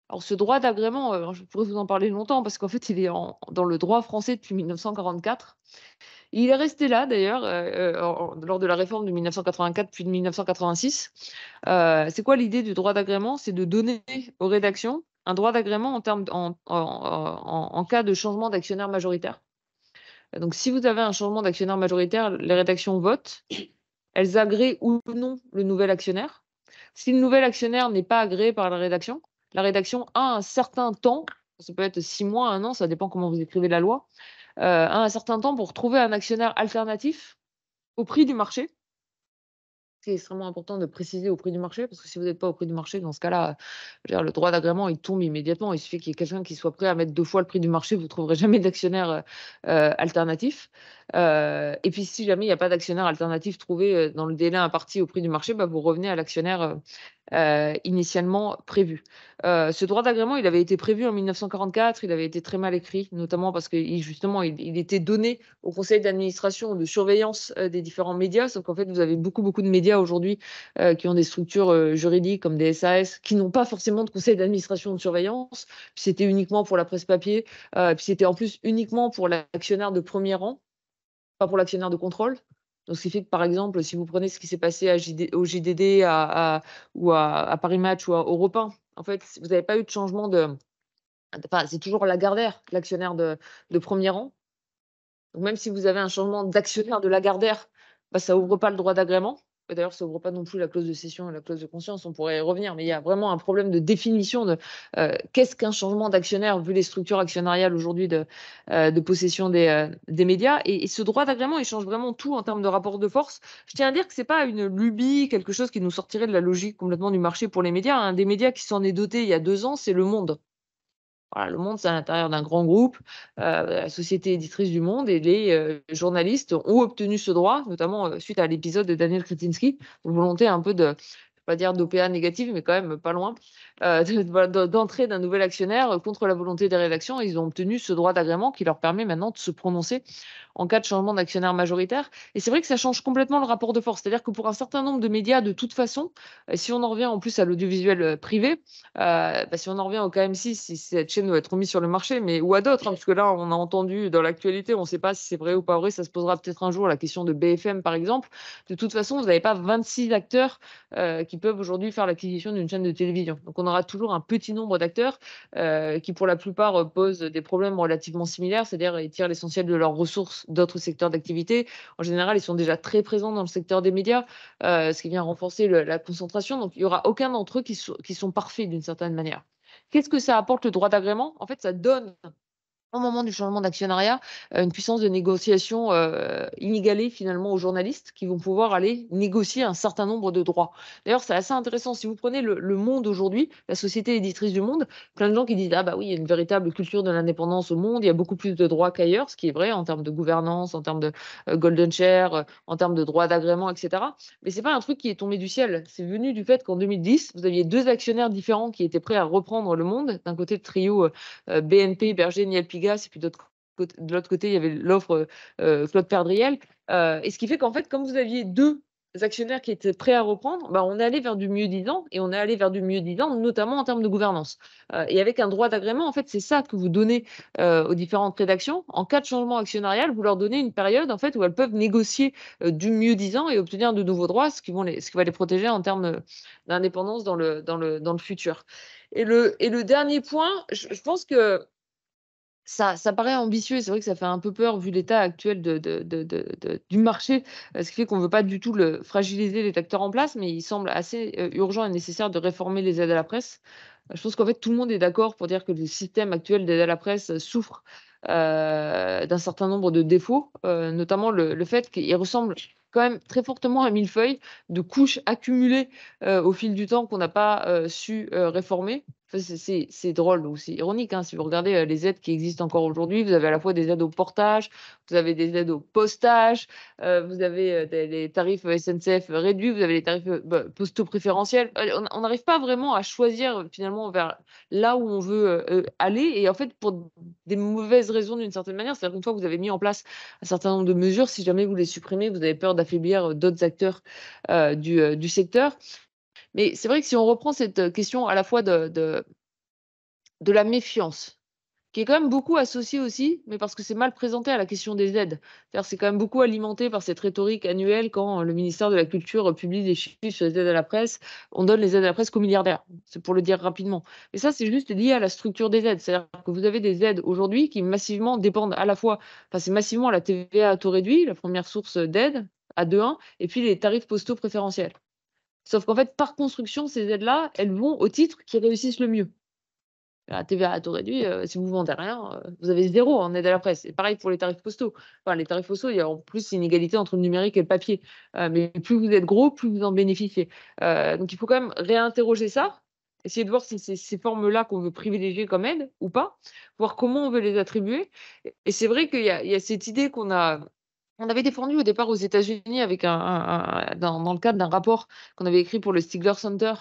Alors ce droit d'agrément, euh, je pourrais vous en parler longtemps parce qu'en fait il est dans le droit français depuis 1944. il est resté là d'ailleurs lors de la réforme de 1984 puis de 1986. c'est quoi l'idée du droit d'agrément C'est de donner aux rédactions un droit d'agrément en, en, cas de changement d'actionnaire majoritaire. Donc, si vous avez un changement d'actionnaire majoritaire, les rédactions votent. Elles agréent ou non le nouvel actionnaire. Si le nouvel actionnaire n'est pas agréé par la rédaction, la rédaction a un certain temps, ça peut être six mois, un an, ça dépend comment vous écrivez la loi, euh, a un certain temps pour trouver un actionnaire alternatif au prix du marché c'est extrêmement important de préciser au prix du marché, parce que si vous n'êtes pas au prix du marché, dans ce cas-là, le droit d'agrément, il tombe immédiatement. Il suffit qu'il y ait quelqu'un qui soit prêt à mettre deux fois le prix du marché, vous ne trouverez jamais d'actionnaire euh, euh, alternatif. Euh, et puis, si jamais il n'y a pas d'actionnaire alternatif trouvé dans le délai imparti au prix du marché, bah, vous revenez à l'actionnaire initialement prévu. ce droit d'agrément, il avait été prévu en 1944, il avait été très mal écrit, notamment parce que justement, il, il était donné au conseil d'administration de surveillance des différents médias, sauf qu'en fait, vous avez beaucoup, beaucoup de médias aujourd'hui euh, qui ont des structures euh, juridiques comme des SAS, qui n'ont pas forcément de conseil d'administration de surveillance. c'était uniquement pour la presse papier. Euh, puis c'était en plus uniquement pour l'actionnaire de premier rang, pas pour l'actionnaire de contrôle. Donc, ce qui fait que, par exemple, si vous prenez ce qui s'est passé à au JDD à, ou à, Paris Match ou à Europe en fait, vous n'avez pas eu de changement de. Enfin, c'est toujours Lagardère, l'actionnaire de, premier rang. Donc, même si vous avez un changement d'actionnaire de Lagardère, bah, ça n'ouvre pas le droit d'agrément. D'ailleurs, ça ouvre pas non plus la clause de cession et la clause de conscience, on pourrait y revenir, mais il y a vraiment un problème de définition de euh, qu'est-ce qu'un changement d'actionnaire, vu les structures actionnariales aujourd'hui de, euh, possession euh, des, médias. Et, et ce droit d'agrément, il change vraiment tout en termes de rapport de force. Je tiens à dire que ce n'est pas une lubie, quelque chose qui nous sortirait de la logique complètement du marché pour les médias. Un hein. des médias qui s'en est doté il y a deux ans, c'est Le Monde le monde, c'est à l'intérieur d'un grand groupe. Euh, la société éditrice du monde et les euh, journalistes ont obtenu ce droit, notamment euh, suite à l'épisode de Daniel Kretinsky, une volonté un peu de, je vais pas dire d'OPA négative, mais quand même pas loin, euh, d'entrée d'un nouvel actionnaire contre la volonté des rédactions. Ils ont obtenu ce droit d'agrément qui leur permet maintenant de se prononcer en cas de changement d'actionnaire majoritaire. Et c'est vrai que ça change complètement le rapport de force. C'est-à-dire que pour un certain nombre de médias, de toute façon, euh, si on en revient en plus à l'audiovisuel euh, privé, bah, si on en revient au KM6, si cette chaîne doit être remise sur le marché, mais ou à d'autres, hein, parce que là, on a entendu dans l'actualité, on ne sait pas si c'est vrai ou pas vrai, ça se posera peut-être un jour la question de BFM, par exemple. De toute façon, vous n'avez pas 26 acteurs qui peuvent aujourd'hui faire l'acquisition d'une chaîne de télévision. Donc on on aura toujours un petit nombre d'acteurs euh, qui, pour la plupart, euh, posent des problèmes relativement similaires, c'est-à-dire ils tirent l'essentiel de leurs ressources d'autres secteurs d'activité. En général, ils sont déjà très présents dans le secteur des médias, euh, ce qui vient renforcer la concentration. Donc, il n'y aura aucun d'entre eux qui, qui sont parfaits d'une certaine manière. Qu'est-ce que ça apporte le droit d'agrément En fait, ça donne au moment du changement d'actionnariat, euh, une puissance de négociation euh, inégalée finalement aux journalistes qui vont pouvoir aller négocier un certain nombre de droits. D'ailleurs, c'est assez intéressant. Si vous prenez le, monde aujourd'hui, la société éditrice du monde, plein de gens qui disent Ah, bah oui, il y a une véritable culture de l'indépendance au monde, il y a beaucoup plus de droits qu'ailleurs, ce qui est vrai en termes de gouvernance, en termes de euh, golden share, en termes de droits d'agrément, etc. Mais c'est pas un truc qui est tombé du ciel. C'est venu du fait qu'en 2010, vous aviez deux actionnaires différents qui étaient prêts à reprendre le monde. D'un côté, le trio BNP, Berger, Niel et puis de l'autre côté, il y avait l'offre euh, Claude Perdriel. Euh, et ce qui fait qu'en fait, comme vous aviez deux actionnaires qui étaient prêts à reprendre, bah, on est allé vers du mieux disant et on est allé vers du mieux disant, notamment en termes de gouvernance. Euh, et avec un droit d'agrément, en fait, c'est ça que vous donnez aux différentes rédactions. En cas de changement actionnarial, vous leur donnez une période en fait où elles peuvent négocier du mieux disant et obtenir de nouveaux droits, ce qui, vont les, ce qui va les protéger en termes d'indépendance dans le, dans, le, dans le futur. Et le, et le dernier point, je pense que ça, paraît ambitieux et c'est vrai que ça fait un peu peur vu l'état actuel du marché, euh, ce qui fait qu'on ne veut pas du tout le fragiliser les acteurs en place, mais il semble assez euh, urgent et nécessaire de réformer les aides à la presse. Euh, je pense qu'en fait, tout le monde est d'accord pour dire que le système actuel d'aide à la presse souffre d'un certain nombre de défauts, notamment le, fait qu'il ressemble quand même très fortement à mille feuilles de couches accumulées au fil du temps qu'on n'a pas su réformer c'est drôle, aussi c'est ironique. Hein, si vous regardez les aides qui existent encore aujourd'hui, vous avez à la fois des aides au portage, vous avez des aides au postage, vous avez des, les tarifs SNCF réduits, vous avez les tarifs bah, postaux préférentiels. On n'arrive pas vraiment à choisir finalement vers là où on veut aller. Et en fait, pour des mauvaises raisons d'une certaine manière, c'est-à-dire qu'une fois que vous avez mis en place un certain nombre de mesures, si jamais vous les supprimez, vous avez peur d'affaiblir d'autres acteurs du, du secteur. Mais c'est vrai que si on reprend cette euh, question à la fois de, de, la méfiance, qui est quand même beaucoup associée aussi, mais parce que c'est mal présenté à la question des aides. C'est quand même beaucoup alimenté par cette rhétorique annuelle quand euh, le ministère de la Culture euh, publie des chiffres sur les aides à la presse, on donne les aides à la presse qu'aux milliardaires, c'est pour le dire rapidement. Mais ça, c'est juste lié à la structure des aides. C'est-à-dire que vous avez des aides aujourd'hui qui massivement dépendent à la fois, enfin c'est massivement la TVA à taux réduit, la première source d'aide à 2,1, et puis les tarifs postaux préférentiels. Sauf qu'en fait, par construction, ces aides-là, elles vont au titre qui réussissent le mieux. La TVA à taux réduit, euh, si vous vendez rien, euh, vous avez zéro en aide à la presse. Et pareil pour les tarifs postaux. Enfin, les tarifs postaux, il y a en plus une égalité entre le numérique et le papier. Euh, mais plus vous êtes gros, plus vous en bénéficiez. donc il faut quand même réinterroger ça, essayer de voir si c'est ces formes-là qu'on veut privilégier comme aide ou pas, voir comment on veut les attribuer. Et c'est vrai qu'il y, a cette idée qu'on a on avait défendu au départ aux États-Unis avec un, dans, le cadre d'un rapport qu'on avait écrit pour le Stigler Center.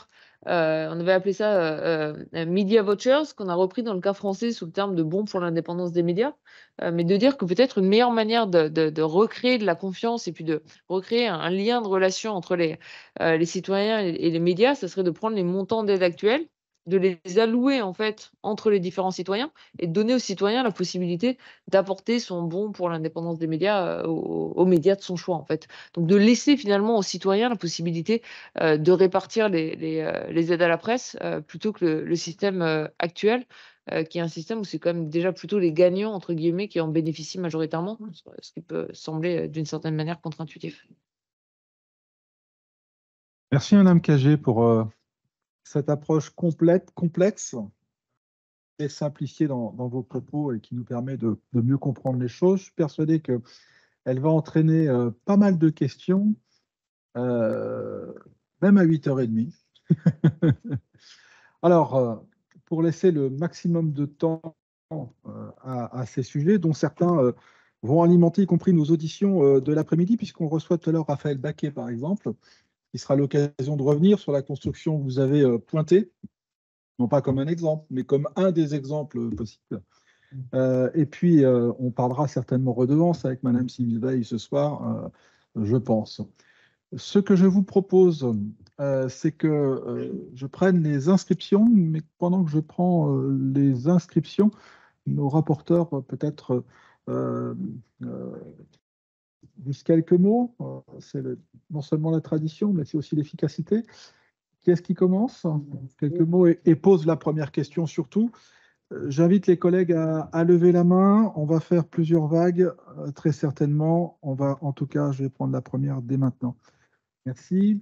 Euh, on avait appelé ça euh, euh, Media Vouchers, qu'on a repris dans le cas français sous le terme de bon pour l'indépendance des médias, mais de dire que peut-être une meilleure manière de, recréer de la confiance et puis de recréer un, lien de relation entre les, les citoyens et, les médias, ce serait de prendre les montants d'aide actuels de les allouer en fait entre les différents citoyens et donner aux citoyens la possibilité d'apporter son bon pour l'indépendance des médias euh, aux, médias de son choix en fait. Donc de laisser finalement aux citoyens la possibilité euh, de répartir euh, les, aides à la presse plutôt que le, système actuel qui est un système où c'est quand même déjà plutôt les gagnants entre guillemets qui en bénéficient majoritairement, mmh. ce qui peut sembler d'une certaine manière contre-intuitif. Merci Madame Cagé pour cette approche complète, complexe et simplifiée dans, vos propos et qui nous permet de, mieux comprendre les choses. Je suis persuadé qu'elle va entraîner euh, pas mal de questions, euh, même à 8h30. [LAUGHS] Alors, euh, pour laisser le maximum de temps à, à, ces sujets, dont certains vont alimenter, y compris nos auditions de l'après-midi, puisqu'on reçoit tout à l'heure Raphaël Baquet, par exemple, il sera l'occasion de revenir sur la construction que vous avez euh, pointée, non pas comme un exemple, mais comme un des exemples euh, possibles. Euh, et puis, on parlera certainement redevance avec Madame Sylvie ce soir, je pense. Ce que je vous propose, c'est que je prenne les inscriptions, mais pendant que je prends les inscriptions, nos rapporteurs peut-être juste quelques mots. Euh, c'est non seulement la tradition, mais c'est aussi l'efficacité. Qui est-ce qui commence Quelques mots et, pose la première question surtout. Euh, j'invite les collègues à, à, lever la main. On va faire plusieurs vagues, euh, très certainement. On va, en tout cas, je vais prendre la première dès maintenant. Merci.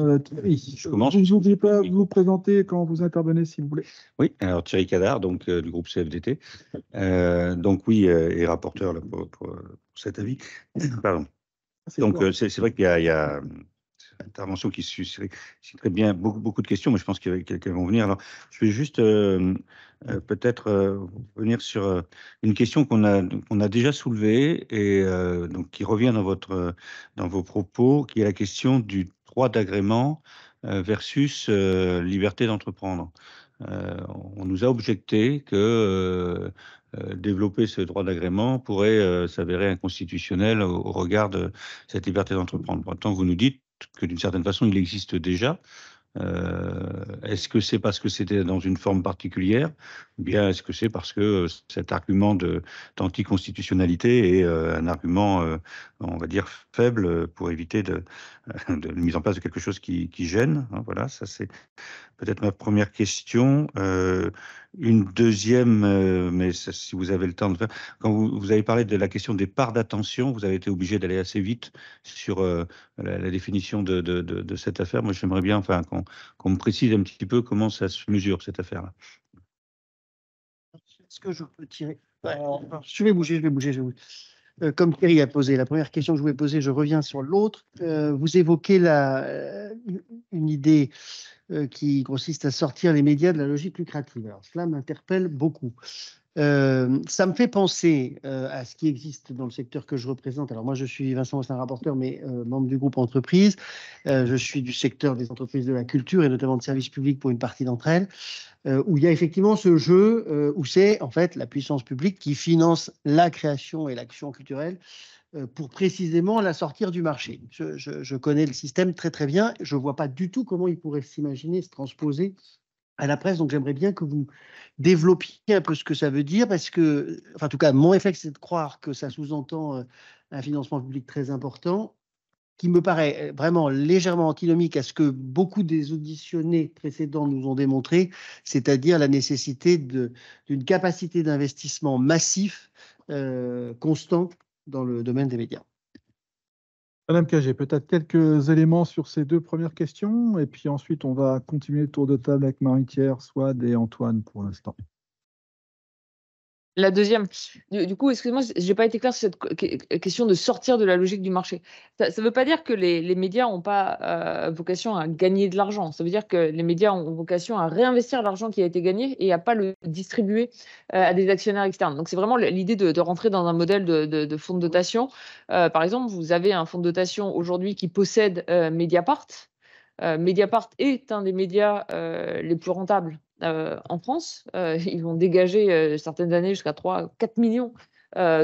Euh, je commence. Vous n'oublie pas vous présenter quand vous intervenez, si vous voulez. Oui, alors Thierry Cadard, donc euh, du groupe CFDT. Euh, donc oui, euh, et rapporteur pour, cet avis. Pardon. Ah, donc euh, c'est vrai qu'il y a, il intervention qui Très bien beaucoup, beaucoup de questions, mais je pense qu'elles vont venir. Alors, je vais juste peut-être venir sur une question qu'on a, a déjà soulevée et donc qui revient dans, votre, dans vos propos, qui est la question du droit d'agrément euh, versus euh, liberté d'entreprendre. Euh, on nous a objecté que développer ce droit d'agrément pourrait s'avérer inconstitutionnel au, regard de cette liberté d'entreprendre. Pourtant, vous nous dites que d'une certaine façon, il existe déjà euh, est-ce que c'est parce que c'était dans une forme particulière ou eh bien est-ce que c'est parce que euh, cet argument d'anticonstitutionnalité est euh, un argument, on va dire, faible pour éviter [LAUGHS] de, la mise en place de quelque chose qui, gêne hein, Voilà, ça c'est peut-être ma première question. Une deuxième, euh, mais si vous avez le temps de faire, quand vous, avez parlé de la question des parts d'attention, vous avez été obligé d'aller assez vite sur euh, la, définition de, cette affaire. Moi, j'aimerais bien enfin, qu'on me précise un petit peu comment ça se mesure, cette affaire-là. Est-ce que je peux tirer Je vais bouger, je vais bouger, euh, comme Thierry a posé, la première question que je voulais poser, je reviens sur l'autre. vous évoquez la, une idée euh, qui consiste à sortir les médias de la logique lucrative. Alors cela m'interpelle beaucoup. Euh, ça me fait penser euh, à ce qui existe dans le secteur que je représente. Alors moi, je suis Vincent un rapporteur, mais membre du groupe Entreprises. je suis du secteur des entreprises de la culture et notamment de services publics pour une partie d'entre elles, où il y a effectivement ce jeu où c'est en fait la puissance publique qui finance la création et l'action culturelle euh, pour précisément la sortir du marché. Je, connais le système très très bien. Je ne vois pas du tout comment il pourrait s'imaginer se transposer à la presse. Donc j'aimerais bien que vous développiez un peu ce que ça veut dire, parce que, enfin, en tout cas, mon réflexe, c'est de croire que ça sous-entend euh, un financement public très important, qui me paraît euh, vraiment légèrement antinomique à ce que beaucoup des auditionnés précédents nous ont démontré, c'est-à-dire la nécessité d'une capacité d'investissement massif, euh, constant, dans le domaine des médias. Madame Cagé, peut-être quelques éléments sur ces deux premières questions, et puis ensuite on va continuer le tour de table avec marie thierre Swad et Antoine pour l'instant. La deuxième. Du, coup, excusez moi j'ai pas été clair sur cette question de sortir de la logique du marché. Ça ne veut pas dire que les, médias n'ont pas euh, vocation à gagner de l'argent. Ça veut dire que les médias ont vocation à réinvestir l'argent qui a été gagné et à pas le distribuer euh, à des actionnaires externes. Donc, c'est vraiment l'idée de, rentrer dans un modèle de, fonds de dotation. Euh, par exemple, vous avez un fonds de dotation aujourd'hui qui possède Mediapart. Mediapart est un des médias les plus rentables euh, en France. Euh, ils vont dégager euh, certaines années jusqu'à 3, 4 millions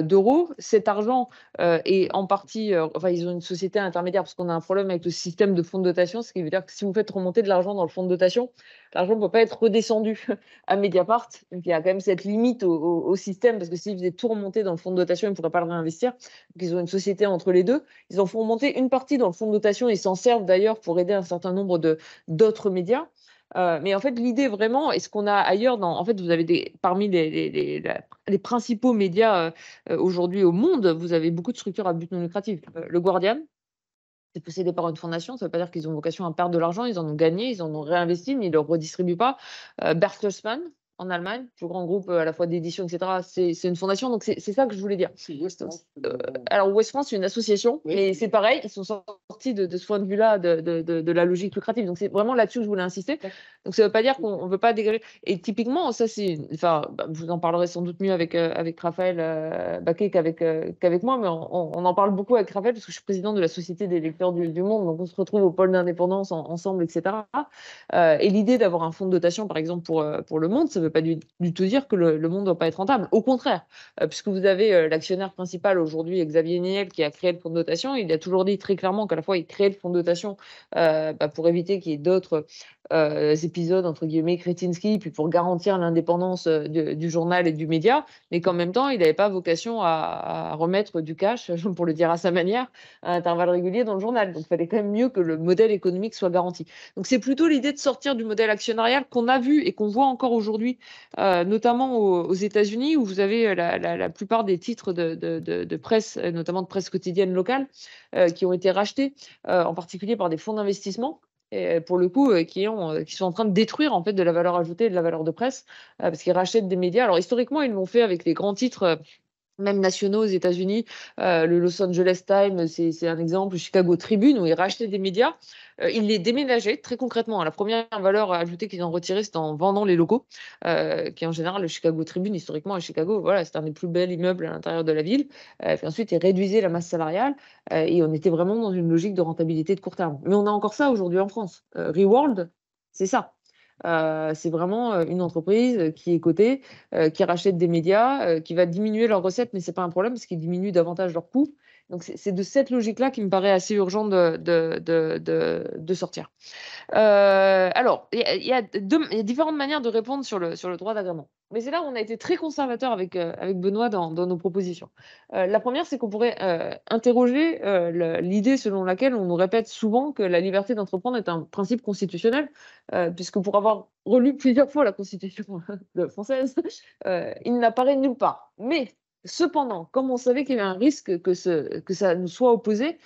d'euros. Cet argent est en partie, enfin, ils ont une société intermédiaire parce qu'on a un problème avec le système de fonds de dotation, ce qui veut dire que si vous faites remonter de l'argent dans le fonds de dotation, l'argent ne peut pas être redescendu [LAUGHS] à Mediapart. Donc il y a quand même cette limite au, système parce que s'ils faisaient tout remonter dans le fonds de dotation, ils ne pourraient pas le réinvestir. Donc ils ont une société entre les deux. Ils en font remonter une partie dans le fonds de dotation. et s'en servent d'ailleurs pour aider un certain nombre d'autres médias. Euh, mais en fait, l'idée vraiment, est ce qu'on a ailleurs, en fait, vous avez parmi les, principaux médias euh, euh, aujourd'hui au monde, vous avez beaucoup de structures à but non lucratif. le Guardian, c'est possédé par une fondation, ça ne veut pas dire qu'ils ont vocation à perdre de l'argent, ils en ont gagné, ils en ont réinvesti, mais ils ne le redistribuent pas. Euh, Bertelsmann, en Allemagne, plus grand groupe euh, à la fois d'édition, etc. C'est une fondation, donc c'est ça que je voulais dire. Euh, euh, alors West France, c'est une association, mais c'est pareil, ils sont sortis de, ce point de vue-là de, la logique lucrative. Donc c'est vraiment là-dessus que je voulais insister. Donc ça ne veut pas dire qu'on ne veut pas dégager. Et typiquement, ça c'est, enfin, bah, vous en parlerez sans doute mieux avec avec Raphaël Baquet qu'avec moi, mais on, en parle beaucoup avec Raphaël parce que je suis président de la Société des lecteurs du, monde, donc on se retrouve au pôle d'indépendance ensemble, etc. et l'idée d'avoir un fonds de dotation, par exemple pour pour le monde, veut pas du, tout dire que le, monde ne doit pas être rentable. Au contraire, euh, puisque vous avez euh, l'actionnaire principal aujourd'hui, Xavier Niel, qui a créé le fonds de dotation, il a toujours dit très clairement qu'à la fois il crée le fonds de dotation euh, bah, pour éviter qu'il y ait d'autres euh, épisodes entre guillemets Kretinsky, puis pour garantir l'indépendance euh, du journal et du média, mais qu'en même temps, il n'avait pas vocation à, remettre du cash, [LAUGHS] pour le dire à sa manière, à intervalles réguliers dans le journal. Donc, il fallait quand même mieux que le modèle économique soit garanti. Donc, c'est plutôt l'idée de sortir du modèle actionnarial qu'on a vu et qu'on voit encore aujourd'hui, euh, notamment aux, États-Unis, où vous avez la, plupart des titres de, presse, notamment de presse quotidienne locale, qui ont été rachetés, en particulier par des fonds d'investissement euh, pour le coup, euh, euh, qui, sont en train de détruire en fait de la valeur ajoutée et de la valeur de presse, parce qu'ils rachètent des médias. Alors historiquement, ils l'ont fait avec les grands titres même nationaux aux États-Unis. Euh, le Los Angeles Times, c'est un exemple, Chicago Tribune, où ils rachetaient des médias. Euh, ils les déménageaient très concrètement. La première valeur ajoutée qu'ils ont retirée, c'est en vendant les locaux, euh, qui en général le Chicago Tribune, historiquement à Chicago, voilà, c'est un des plus bels immeubles à l'intérieur de la ville. puis ensuite, ils réduisaient la masse salariale et on était vraiment dans une logique de rentabilité de court terme. Mais on a encore ça aujourd'hui en France. Reworld, c'est ça. Euh, c'est vraiment euh, une entreprise euh, qui est cotée, qui rachète des médias, qui va diminuer leurs recettes, mais ce n'est pas un problème parce qu'ils diminuent davantage leurs coûts. Donc c'est de cette logique-là qui me paraît assez urgent de, de, sortir. Euh, alors, il y, a différentes manières de répondre sur le, sur le droit d'agrément. Mais c'est là où on a été très conservateur avec, euh, avec Benoît dans, nos propositions. Euh, la première, c'est qu'on pourrait interroger l'idée selon laquelle on nous répète souvent que la liberté d'entreprendre est un principe constitutionnel, puisque pour avoir relu plusieurs fois la Constitution [LAUGHS] française, il n'apparaît nulle part. Mais Cependant, comme on savait qu'il y avait un risque que, ça nous soit opposé,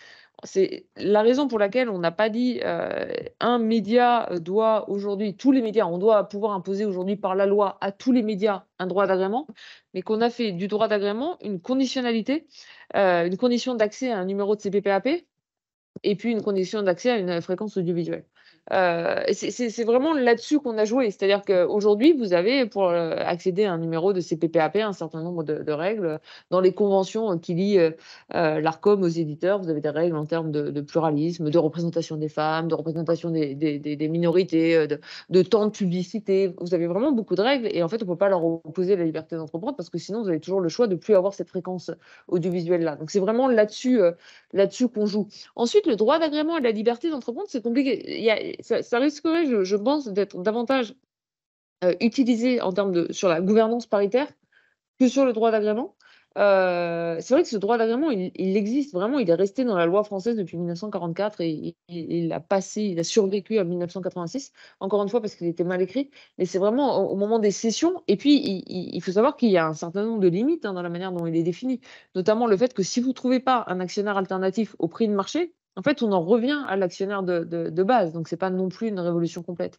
c'est la raison pour laquelle on n'a pas dit euh, un média doit aujourd'hui, tous les médias, on doit pouvoir imposer aujourd'hui par la loi à tous les médias un droit d'agrément, mais qu'on a fait du droit d'agrément une conditionnalité, euh, une condition d'accès à un numéro de CPPAP et puis une condition d'accès à une fréquence audiovisuelle. Euh, c'est vraiment là-dessus qu'on a joué. C'est-à-dire qu'aujourd'hui, vous avez, pour euh, accéder à un numéro de CPPAP, un certain nombre de, règles. Dans les conventions euh, qui lient l'ARCOM aux éditeurs, vous avez des règles en termes de, pluralisme, de représentation des femmes, de représentation des, minorités, de, temps de publicité. Vous avez vraiment beaucoup de règles et en fait, on ne peut pas leur opposer la liberté d'entreprendre parce que sinon, vous avez toujours le choix de ne plus avoir cette fréquence audiovisuelle-là. Donc, c'est vraiment là-dessus là-dessus qu'on joue. Ensuite, le droit d'agrément et la liberté d'entreprendre, c'est compliqué. Il y a, ça, risquerait, je, pense, d'être davantage euh, utilisé en termes de sur la gouvernance paritaire que sur le droit d'agrément. Euh, c'est vrai que ce droit d'agrément, il, existe vraiment, il est resté dans la loi française depuis 1944 et il, a passé, il a survécu en 1986, encore une fois parce qu'il était mal écrit, mais c'est vraiment au, moment des sessions. Et puis, il, faut savoir qu'il y a un certain nombre de limites hein, dans la manière dont il est défini, notamment le fait que si vous ne trouvez pas un actionnaire alternatif au prix de marché, en fait, on en revient à l'actionnaire de, base. Donc, ce n'est pas non plus une révolution complète.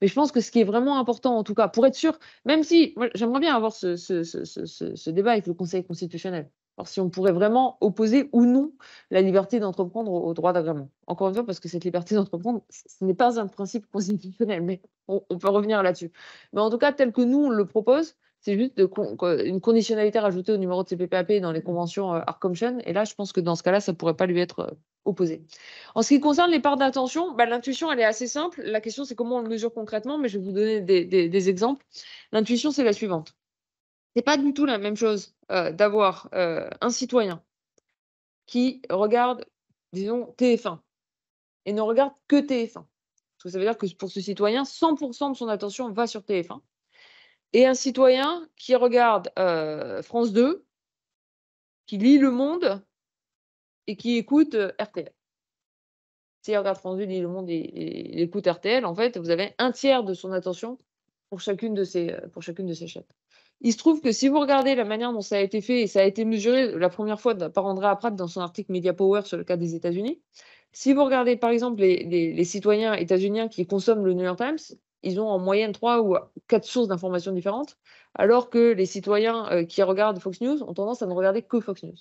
Mais je pense que ce qui est vraiment important, en tout cas, pour être sûr, même si j'aimerais bien avoir ce, débat avec le Conseil constitutionnel, si on pourrait vraiment opposer ou non la liberté d'entreprendre au, droit d'agrément. Encore une fois, parce que cette liberté d'entreprendre, ce n'est pas un principe constitutionnel, mais on, on peut revenir là-dessus. Mais en tout cas, tel que nous, on le propose, c'est juste une conditionnalité rajoutée au numéro de CPPAP dans les mmh. conventions euh, Et là, je pense que dans ce cas-là, ça ne pourrait pas lui être euh, opposé. En ce qui concerne les parts d'attention, bah, l'intuition, elle est assez simple. La question, c'est comment on le mesure concrètement, mais je vais vous donner des, exemples. L'intuition, c'est la suivante. Ce n'est pas du tout la même chose euh, d'avoir euh, un citoyen qui regarde, disons, TF1 et ne regarde que TF1. Parce que ça veut dire que pour ce citoyen, 100% de son attention va sur TF1 et un citoyen qui regarde euh, France 2, qui lit Le Monde et qui écoute euh, RTL. S'il regarde France 2, lit Le Monde et, écoute RTL, en fait, vous avez un tiers de son attention pour chacune de ces, euh, pour chacune de ces chaînes. Il se trouve que si vous regardez la manière dont ça a été fait et ça a été mesuré la première fois par André Pratt dans son article Media Power sur le cas des États-Unis, si vous regardez par exemple les, les citoyens états-uniens qui consomment le New York Times, ils ont en moyenne trois ou quatre sources d'informations différentes, alors que les citoyens euh, qui regardent Fox News ont tendance à ne regarder que Fox News.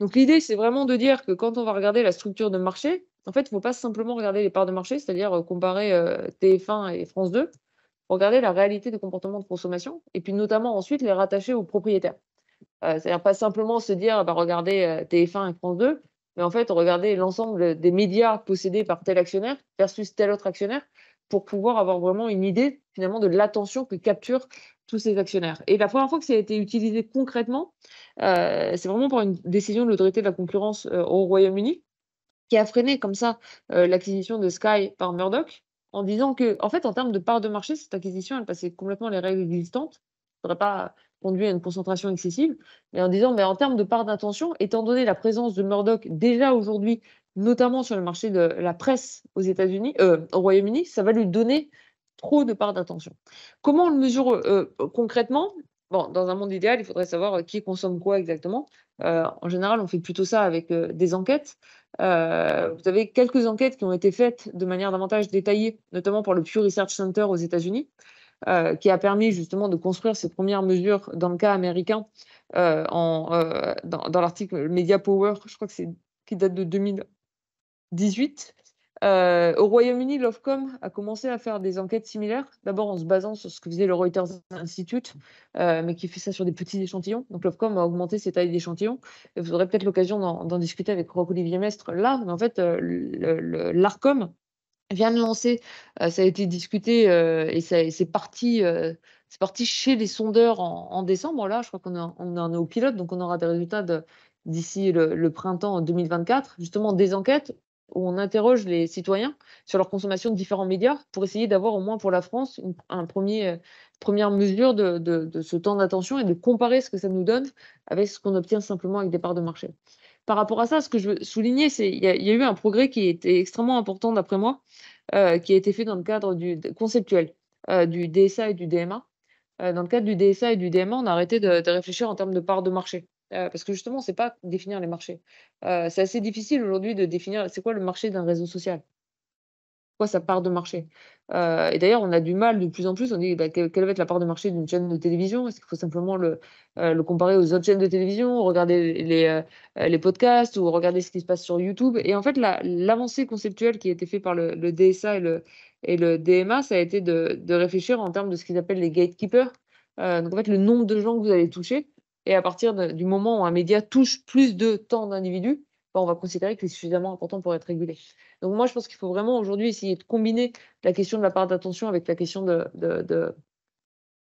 Donc l'idée, c'est vraiment de dire que quand on va regarder la structure de marché, en fait, il ne faut pas simplement regarder les parts de marché, c'est-à-dire euh, comparer euh, TF1 et France 2, regarder la réalité des comportements de consommation, et puis notamment ensuite les rattacher aux propriétaires. c'est-à-dire pas simplement se dire, bah, regardez TF1 et France 2, mais en fait, regarder l'ensemble des médias possédés par tel actionnaire versus tel autre actionnaire, pour pouvoir avoir vraiment une idée finalement de l'attention que capturent tous ces actionnaires. Et la première fois que ça a été utilisé concrètement, euh, c'est vraiment pour une décision de l'autorité de la concurrence euh, au Royaume-Uni qui a freiné comme ça euh, l'acquisition de Sky par Murdoch en disant que, en fait, en termes de part de marché, cette acquisition, elle passait complètement les règles existantes. ça ne devrait pas conduire à une concentration excessive, mais en disant, mais en termes de part d'intention, étant donné la présence de Murdoch déjà aujourd'hui notamment sur le marché de la presse aux États-Unis, euh, au Royaume-Uni, ça va lui donner trop de part d'attention. Comment on le mesure euh, euh, concrètement Bon, dans un monde idéal, il faudrait savoir qui consomme quoi exactement. en général, on fait plutôt ça avec des enquêtes. vous avez quelques enquêtes qui ont été faites de manière davantage détaillée, notamment par le Pew Research Center aux États-Unis, qui a permis justement de construire ces premières mesures dans le cas américain en, dans, dans l'article Media Power, je crois que c'est qui date de 2000, 18, euh, au Royaume-Uni, l'Ofcom a commencé à faire des enquêtes similaires, d'abord en se basant sur ce que faisait le Reuters Institute, euh, mais qui fait ça sur des petits échantillons. Donc l'Ofcom a augmenté ses tailles d'échantillons. Vous aurez peut-être l'occasion d'en discuter avec Rocco olivier Mestre là, mais en fait, euh, l'ARCOM vient de lancer, ça a été discuté et, c'est parti. c'est parti chez les sondeurs en, décembre. Là, je crois qu'on en est au pilote, donc on aura des résultats d'ici le, printemps 2024, justement des enquêtes où on interroge les citoyens sur leur consommation de différents médias pour essayer d'avoir au moins pour la France une un premier, euh, première mesure de, ce temps d'attention et de comparer ce que ça nous donne avec ce qu'on obtient simplement avec des parts de marché. Par rapport à ça, ce que je veux souligner, c'est qu'il y, a eu un progrès qui était extrêmement important d'après moi, euh, qui a été fait dans le cadre du conceptuel euh, du DSA et du DMA. dans le cadre du DSA et du DMA, on a arrêté de réfléchir en termes de parts de marché. Euh, parce que justement, c'est pas définir les marchés. Euh, c'est assez difficile aujourd'hui de définir c'est quoi le marché d'un réseau social. Quoi sa part de marché euh, Et d'ailleurs, on a du mal de plus en plus. On dit bah, quelle va être la part de marché d'une chaîne de télévision Est-ce qu'il faut simplement le, le, comparer aux autres chaînes de télévision Regarder les, les, podcasts ou regarder ce qui se passe sur YouTube Et en fait, l'avancée conceptuelle qui a été faite par le, DSA et le, et le DMA, ça a été de, de réfléchir en termes de ce qu'ils appellent les gatekeepers. donc en fait, le nombre de gens que vous allez toucher et à partir du moment où un média touche plus de temps d'individus, ben, on va considérer qu'il est suffisamment important pour être régulé. Donc moi, je pense qu'il faut vraiment aujourd'hui essayer de combiner la question de la part d'attention avec la question de,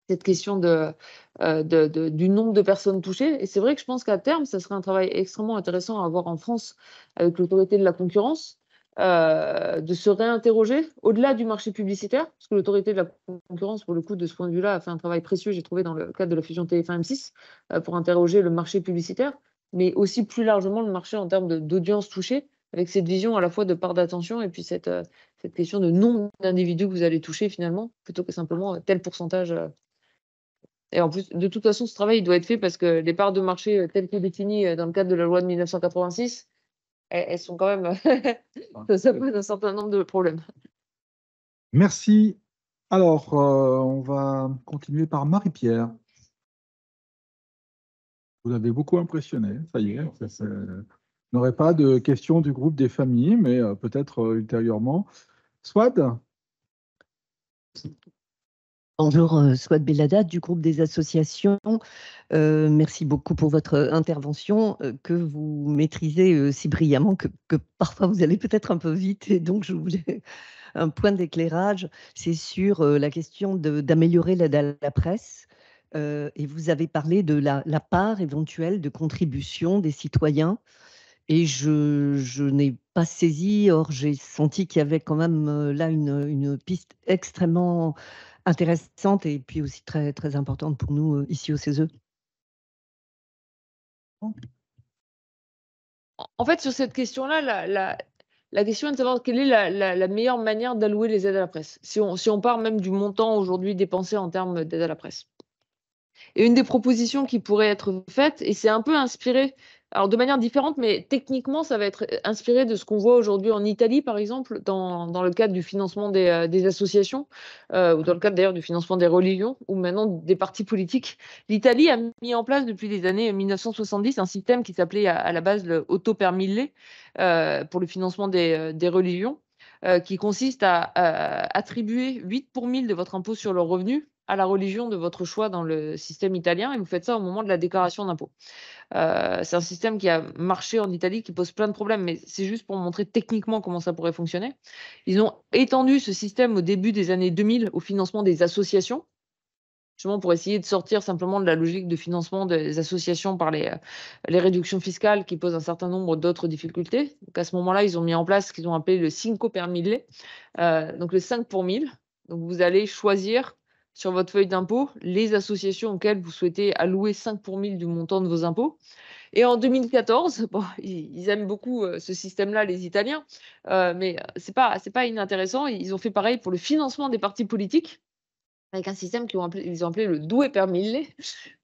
cette question euh, du nombre de personnes touchées. Et c'est vrai que je pense qu'à terme, ce serait un travail extrêmement intéressant à avoir en France avec l'autorité de la concurrence, euh, de se réinterroger au-delà du marché publicitaire, parce que l'autorité de la concurrence, pour le coup, de ce point de vue-là, a fait un travail précieux, j'ai trouvé dans le cadre de la fusion TF1-M6, euh, pour interroger le marché publicitaire, mais aussi plus largement le marché en termes d'audience touchée, avec cette vision à la fois de part d'attention et puis cette, euh, cette question de nombre d'individus que vous allez toucher finalement, plutôt que simplement tel pourcentage. Et en plus, de toute façon, ce travail doit être fait parce que les parts de marché telles que définies dans le cadre de la loi de 1986, elles, sont quand même. [LAUGHS] ça pose un certain nombre de problèmes. Merci. Alors, euh, on va continuer par Marie-Pierre. Vous avez beaucoup impressionné, ça y est. Ça, n'aurait pas de questions du groupe des familles, mais euh, peut-être euh, ultérieurement. Swad Bonjour, euh, Swad Belladat du groupe des associations. Euh, merci beaucoup pour votre euh, intervention que vous maîtrisez si brillamment que, parfois vous allez peut-être un peu vite et donc je voulais [LAUGHS] un point d'éclairage. C'est sur la question d'améliorer l'aide la presse. et vous avez parlé de la, la, part éventuelle de contribution des citoyens. Et je, je n'ai pas saisi, or j'ai senti qu'il y avait quand même là une, une piste extrêmement intéressante et puis aussi très, très importante pour nous euh, ici au CESE. E. En fait, sur cette question-là, la, question est de savoir quelle est la, meilleure manière d'allouer les aides à la presse, si on, si on part même du montant aujourd'hui dépensé en termes d'aides à la presse. Et une des propositions qui pourrait être faite, et c'est un peu inspiré, alors de manière différente, mais techniquement, ça va être inspiré de ce qu'on voit aujourd'hui en Italie, par exemple, dans, le cadre du financement des, euh, associations, euh, ou dans le cadre d'ailleurs du financement des religions, ou maintenant des partis politiques. L'Italie a mis en place depuis les années 1970 un système qui s'appelait à, la base le auto euh, pour le financement des, euh, religions. qui consiste à, à attribuer 8 pour 1000 de votre impôt sur le revenu à la religion de votre choix dans le système italien et vous faites ça au moment de la déclaration d'impôt. Euh, c'est un système qui a marché en Italie, qui pose plein de problèmes, mais c'est juste pour montrer techniquement comment ça pourrait fonctionner. Ils ont étendu ce système au début des années 2000 au financement des associations, justement pour essayer de sortir simplement de la logique de financement des associations par euh, les, réductions fiscales qui posent un certain nombre d'autres difficultés. Donc à ce moment-là, ils ont mis en place ce qu'ils ont appelé le 5 per mille, euh, donc le 5 pour 1000. Donc vous allez choisir sur votre feuille d'impôt les associations auxquelles vous souhaitez allouer 5 pour 1000 du montant de vos impôts. Et en 2014, [LAUGHS] ils aiment beaucoup euh, ce système-là, les Italiens, euh, mais ce n'est pas, pas inintéressant. Ils ont fait pareil pour le financement des partis politiques avec un système qu'ils ont, appelé, le doué per mille,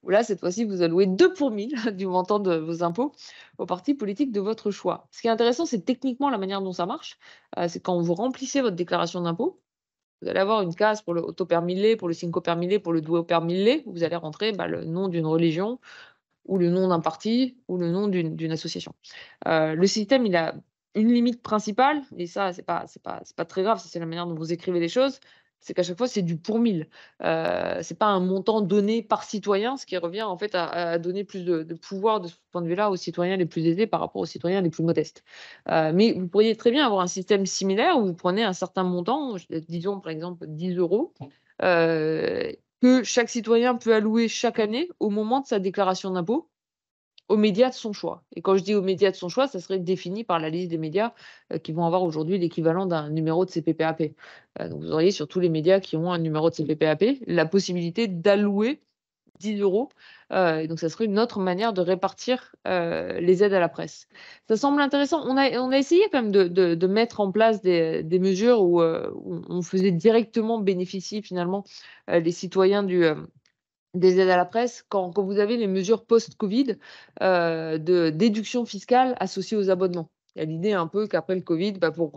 où là, cette fois-ci, vous allouez 2 pour 1000 [LAUGHS] du montant de vos impôts aux partis politiques de votre choix. Ce qui est intéressant, c'est techniquement la manière dont ça marche. Euh, c'est quand vous remplissez votre déclaration d'impôt, vous allez avoir une case pour le pour le syncopermillé, pour le duopermillé. Vous allez rentrer bah, le nom d'une religion ou le nom d'un parti ou le nom d'une association. Euh, le système, il a une limite principale, et ça, c'est pas, pas, pas très grave, c'est la manière dont vous écrivez les choses, c'est qu'à chaque fois, c'est du pour mille. Euh, ce n'est pas un montant donné par citoyen, ce qui revient en fait à, donner plus de, pouvoir de ce point de vue-là aux citoyens les plus aisés par rapport aux citoyens les plus modestes. Euh, mais vous pourriez très bien avoir un système similaire où vous prenez un certain montant, disons par exemple 10 euros, euh, que chaque citoyen peut allouer chaque année au moment de sa déclaration d'impôt aux médias de son choix. Et quand je dis aux médias de son choix, ça serait défini par la liste des médias euh, qui vont avoir aujourd'hui l'équivalent d'un numéro de CPPAP. Euh, donc vous auriez sur tous les médias qui ont un numéro de CPPAP la possibilité d'allouer 10 euros. Euh, donc ça serait une autre manière de répartir les aides à la presse. Ça semble intéressant. On a, on a essayé quand même de, mettre en place des, mesures où, on faisait directement bénéficier finalement les citoyens du des aides à la presse, quand, vous avez les mesures post-Covid euh, de déduction fiscale associée aux abonnements. Il y a l'idée un peu qu'après le Covid, bah, pour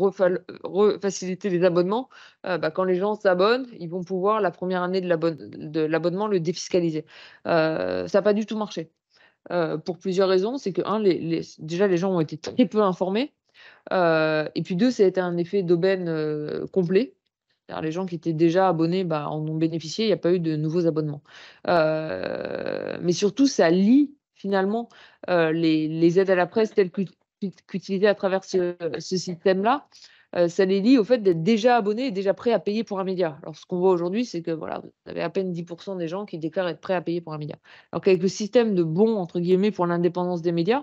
faciliter les abonnements, euh, bah, quand les gens s'abonnent, ils vont pouvoir la première année de l'abonnement le défiscaliser. Euh, ça n'a pas du tout marché. pour plusieurs raisons, c'est que, un, déjà les gens ont été très peu informés, et puis deux, ça a été un effet d'aubaine complet, les gens qui étaient déjà abonnés bah, en ont bénéficié, il n'y a pas eu de nouveaux abonnements. Euh, mais surtout, ça lie finalement euh, les, aides à la presse telles qu'utilisées à travers ce, système-là. Euh, ça les lie au fait d'être déjà abonnés et déjà prêts à payer pour un média. Alors, ce qu'on voit aujourd'hui, c'est que voilà, vous avez à peine 10% des gens qui déclarent être prêts à payer pour un média. Alors qu'avec le système de bons entre guillemets, pour l'indépendance des médias,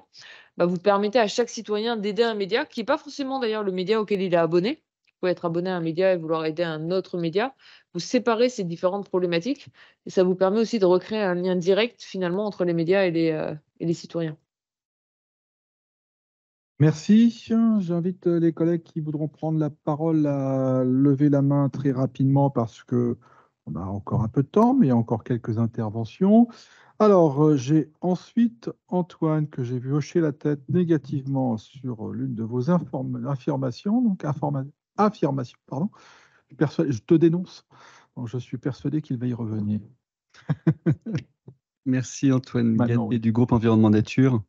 bah, vous permettez à chaque citoyen d'aider un média qui n'est pas forcément d'ailleurs le média auquel il est abonné, pouvez être abonné à un média et vouloir aider un autre média. Vous séparez ces différentes problématiques et ça vous permet aussi de recréer un lien direct finalement entre les médias et les, euh, citoyens. Merci. J'invite euh, les collègues qui voudront prendre la parole à lever la main très rapidement parce que on a encore un peu de temps, mais il y a encore quelques interventions. Alors, euh, j'ai ensuite Antoine que j'ai vu hocher la tête négativement sur l'une de vos informations, donc affirmation. Pardon. Je, te dénonce. je suis persuadé qu'il va y revenir. [LAUGHS] Merci Antoine et du groupe Environnement Nature.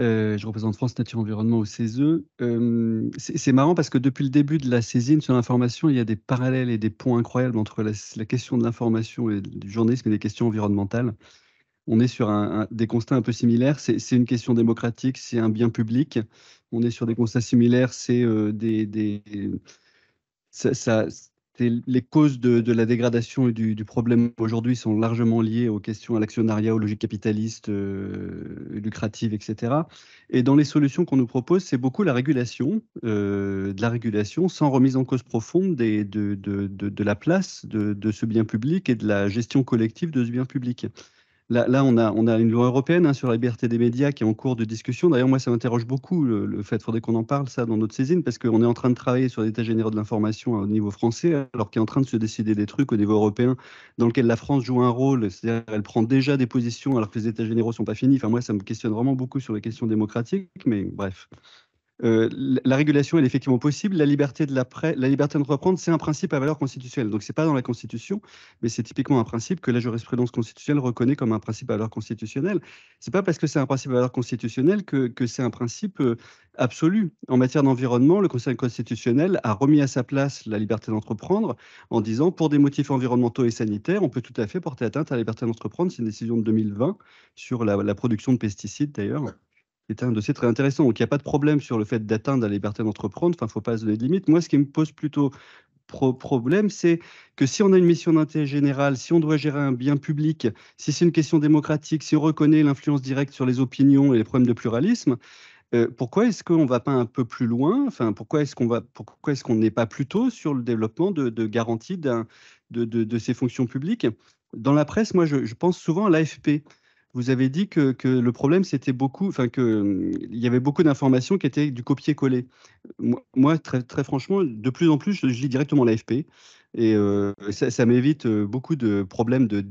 Euh, je représente France Nature Environnement au e. euh, CESE. c'est marrant parce que depuis le début de la saisine sur l'information, il y a des parallèles et des points incroyables entre la, la question de l'information et du journalisme et des questions environnementales on est sur des constats un peu similaires. C'est une question démocratique, c'est un bien public. On est sur des constats similaires, c'est euh, les causes de, la dégradation et du, problème aujourd'hui sont largement liées aux questions à l'actionnariat, aux logiques capitalistes, euh, lucratives, etc. Et dans les solutions qu'on nous propose, c'est beaucoup la régulation, euh, de la régulation sans remise en cause profonde de, la place de, ce bien public et de la gestion collective de ce bien public. Là, on, a, on a une loi européenne hein, sur la liberté des médias qui est en cours de discussion. D'ailleurs, moi, ça m'interroge beaucoup le, fait, faudrait qu'on en parle, ça, dans notre saisine, parce qu'on est en train de travailler sur l'état général de l'information euh, au niveau français, alors qu'il est en train de se décider des trucs au niveau européen, dans lequel la France joue un rôle. C'est-à-dire qu'elle prend déjà des positions alors que les états généraux ne sont pas finis. Enfin, moi, ça me questionne vraiment beaucoup sur les questions démocratiques, mais bref. Euh, la régulation est effectivement possible. La liberté de la, liberté de reprendre, c'est un principe à valeur constitutionnelle. Donc ce n'est pas dans la Constitution, mais c'est typiquement un principe que la jurisprudence constitutionnelle reconnaît comme un principe à valeur constitutionnelle. Ce n'est pas parce que c'est un principe à valeur constitutionnelle que, c'est un principe euh, absolu. En matière d'environnement, le Conseil constitutionnel a remis à sa place la liberté d'entreprendre en disant pour des motifs environnementaux et sanitaires, on peut tout à fait porter atteinte à la liberté d'entreprendre. C'est une décision de 2020 sur la production de pesticides d'ailleurs. C'est un dossier très intéressant. Donc, il n'y a pas de problème sur le fait d'atteindre la liberté d'entreprendre. Enfin, il ne faut pas se donner de limites. Moi, ce qui me pose plutôt problème, c'est que si on a une mission d'intérêt général, si on doit gérer un bien public, si c'est une question démocratique, si on reconnaît l'influence directe sur les opinions et les problèmes de pluralisme, euh, pourquoi est-ce qu'on ne va pas un peu plus loin enfin, Pourquoi est-ce qu'on n'est pas plutôt sur le développement de, garanties de, ces fonctions publiques Dans la presse, moi, je, je pense souvent à l'AFP vous avez dit que, que le problème, c'était beaucoup, enfin, qu'il euh, il y avait beaucoup d'informations qui étaient du copier-coller. Moi, très, très franchement, de plus en plus, je, lis directement l'AFP. Et euh, ça, ça m'évite euh, beaucoup de problèmes de,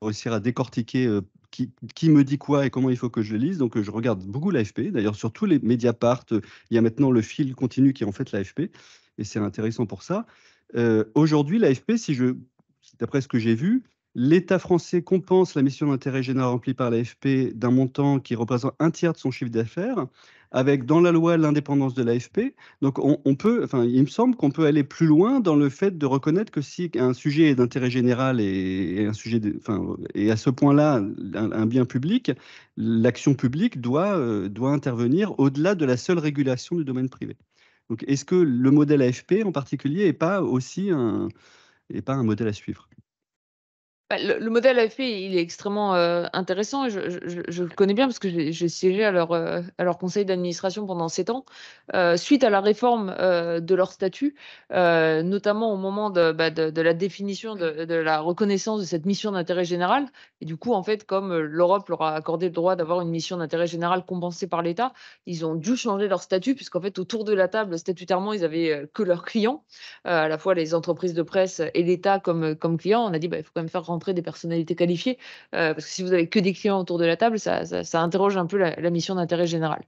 réussir à décortiquer qui, qui, me dit quoi et comment il faut que je le lise. Donc, je regarde beaucoup l'AFP. D'ailleurs, sur tous les Mediapart, il y a maintenant le fil continu qui est en fait l'AFP. Et c'est intéressant pour ça. Aujourd'hui, l'AFP, si je, d'après ce que j'ai vu, L'État français compense la mission d'intérêt général remplie par l'AFP d'un montant qui représente un tiers de son chiffre d'affaires, avec dans la loi l'indépendance de l'AFP. Donc on, peut, il me semble qu'on peut aller plus loin dans le fait de reconnaître que si un sujet est d'intérêt général et, un sujet, et à ce point-là, un, bien public, l'action publique doit, euh, doit intervenir au-delà de la seule régulation du domaine privé. Donc est-ce que le modèle AFP en particulier n'est pas aussi un, est pas un modèle à suivre bah, le, le, modèle AFP, il est extrêmement euh, intéressant. Je, je, le connais bien parce que j'ai, siégé euh, à leur, conseil d'administration pendant sept ans. Euh, suite à la réforme de leur statut, notamment au moment de, bah, la définition de, la reconnaissance de cette mission d'intérêt général, et du coup, en fait, comme l'Europe leur a accordé le droit d'avoir une mission d'intérêt général compensée par l'État, ils ont dû changer leur statut puisqu'en fait, autour de la table, statutairement, ils avaient que leurs clients, à la fois les entreprises de presse et l'État comme, comme clients. On a dit, qu'il bah, il faut quand même faire rentrer des personnalités qualifiées, euh, parce que si vous avez que des clients autour de la table, ça, ça, interroge un peu la, mission d'intérêt général.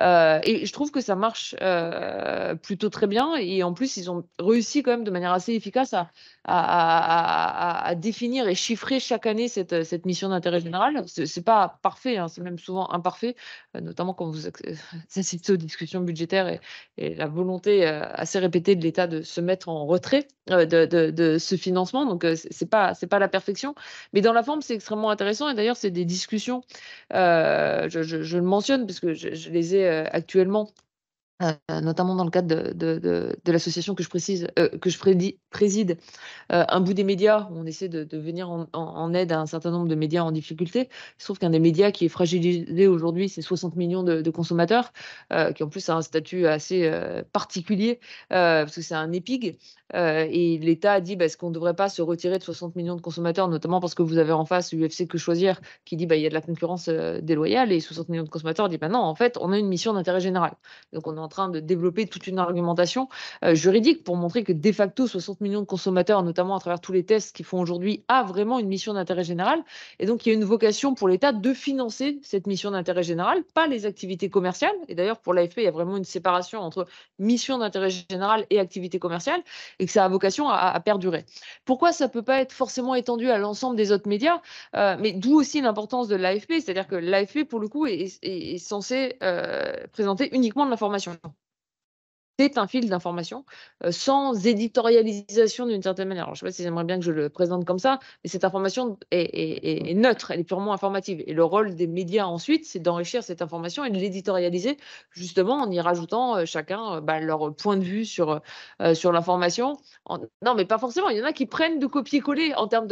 Euh, et je trouve que ça marche euh, plutôt très bien, et en plus, ils ont réussi quand même de manière assez efficace à, à, définir et chiffrer chaque année cette, cette mission d'intérêt général. C'est pas parfait, hein, c'est même souvent imparfait, notamment quand vous assistez aux discussions budgétaires et, la volonté assez répétée de l'État de se mettre en retrait de, de, de ce financement. Donc, c'est pas, c'est pas la perfection mais dans la forme, c'est extrêmement intéressant. Et d'ailleurs, c'est des discussions, euh, je, le mentionne, parce que je, les ai euh, actuellement. Euh, notamment dans le cadre de, l'association que je précise, que je prédis, préside euh, un bout des médias, on essaie de, venir en, aide à un certain nombre de médias en difficulté. Il se trouve qu'un des médias qui est fragilisé aujourd'hui, c'est 60 millions de, consommateurs, euh, qui en plus a un statut assez euh, particulier, parce que c'est un épig. et l'État a dit, bah, est-ce qu'on ne devrait pas se retirer de 60 millions de consommateurs, notamment parce que vous avez en face l'UFC que choisir, qui dit, bah, il y a de la concurrence déloyale, et 60 millions de consommateurs disent, bah, non, en fait, on a une mission d'intérêt général. Donc on est en train de développer toute une argumentation juridique pour montrer que de facto, 60 millions de consommateurs, notamment à travers tous les tests qu'ils font aujourd'hui, a vraiment une mission d'intérêt général. Et donc, il y a une vocation pour l'État de financer cette mission d'intérêt général, pas les activités commerciales. Et d'ailleurs, pour l'AFP, il y a vraiment une séparation entre mission d'intérêt général et activité commerciale, et que ça a vocation à, perdurer. Pourquoi ça ne peut pas être forcément étendu à l'ensemble des autres médias euh, Mais d'où aussi l'importance de l'AFP, c'est-à-dire que l'AFP, pour le coup, est, censé euh, présenter uniquement de l'information c'est un fil d'information euh, sans éditorialisation d'une certaine manière. je ne sais pas si j'aimerais bien que je le présente comme ça, mais cette information est, neutre, elle est purement informative. Et le rôle des médias ensuite, c'est d'enrichir cette information et de l'éditorialiser justement en y rajoutant euh, chacun euh, bah, leur point de vue sur, l'information. Non, mais pas forcément. Il y en a qui prennent de copier-coller en termes,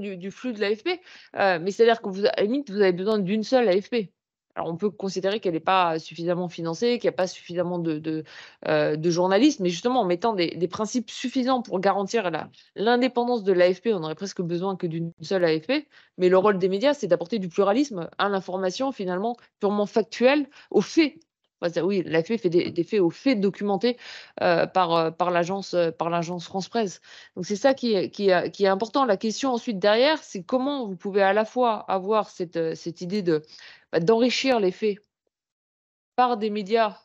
du, flux de l'AFP, mais c'est-à-dire que vous, limite, vous avez besoin d'une seule AFP alors on peut considérer qu'elle n'est pas suffisamment financée, qu'il n'y a pas suffisamment euh, de, journalistes, mais justement en mettant des, principes suffisants pour garantir l'indépendance de l'AFP, on aurait presque besoin que d'une seule AFP, mais le rôle des médias, c'est d'apporter du pluralisme à l'information finalement purement factuelle, aux faits bah, oui, la fait des, faits aux faits documentés euh, par, euh, par l'agence euh, France-Presse. Donc c'est ça qui est, qui, est, important. La question ensuite derrière, c'est comment vous pouvez à la fois avoir cette, euh, cette idée d'enrichir de, bah, les faits par des médias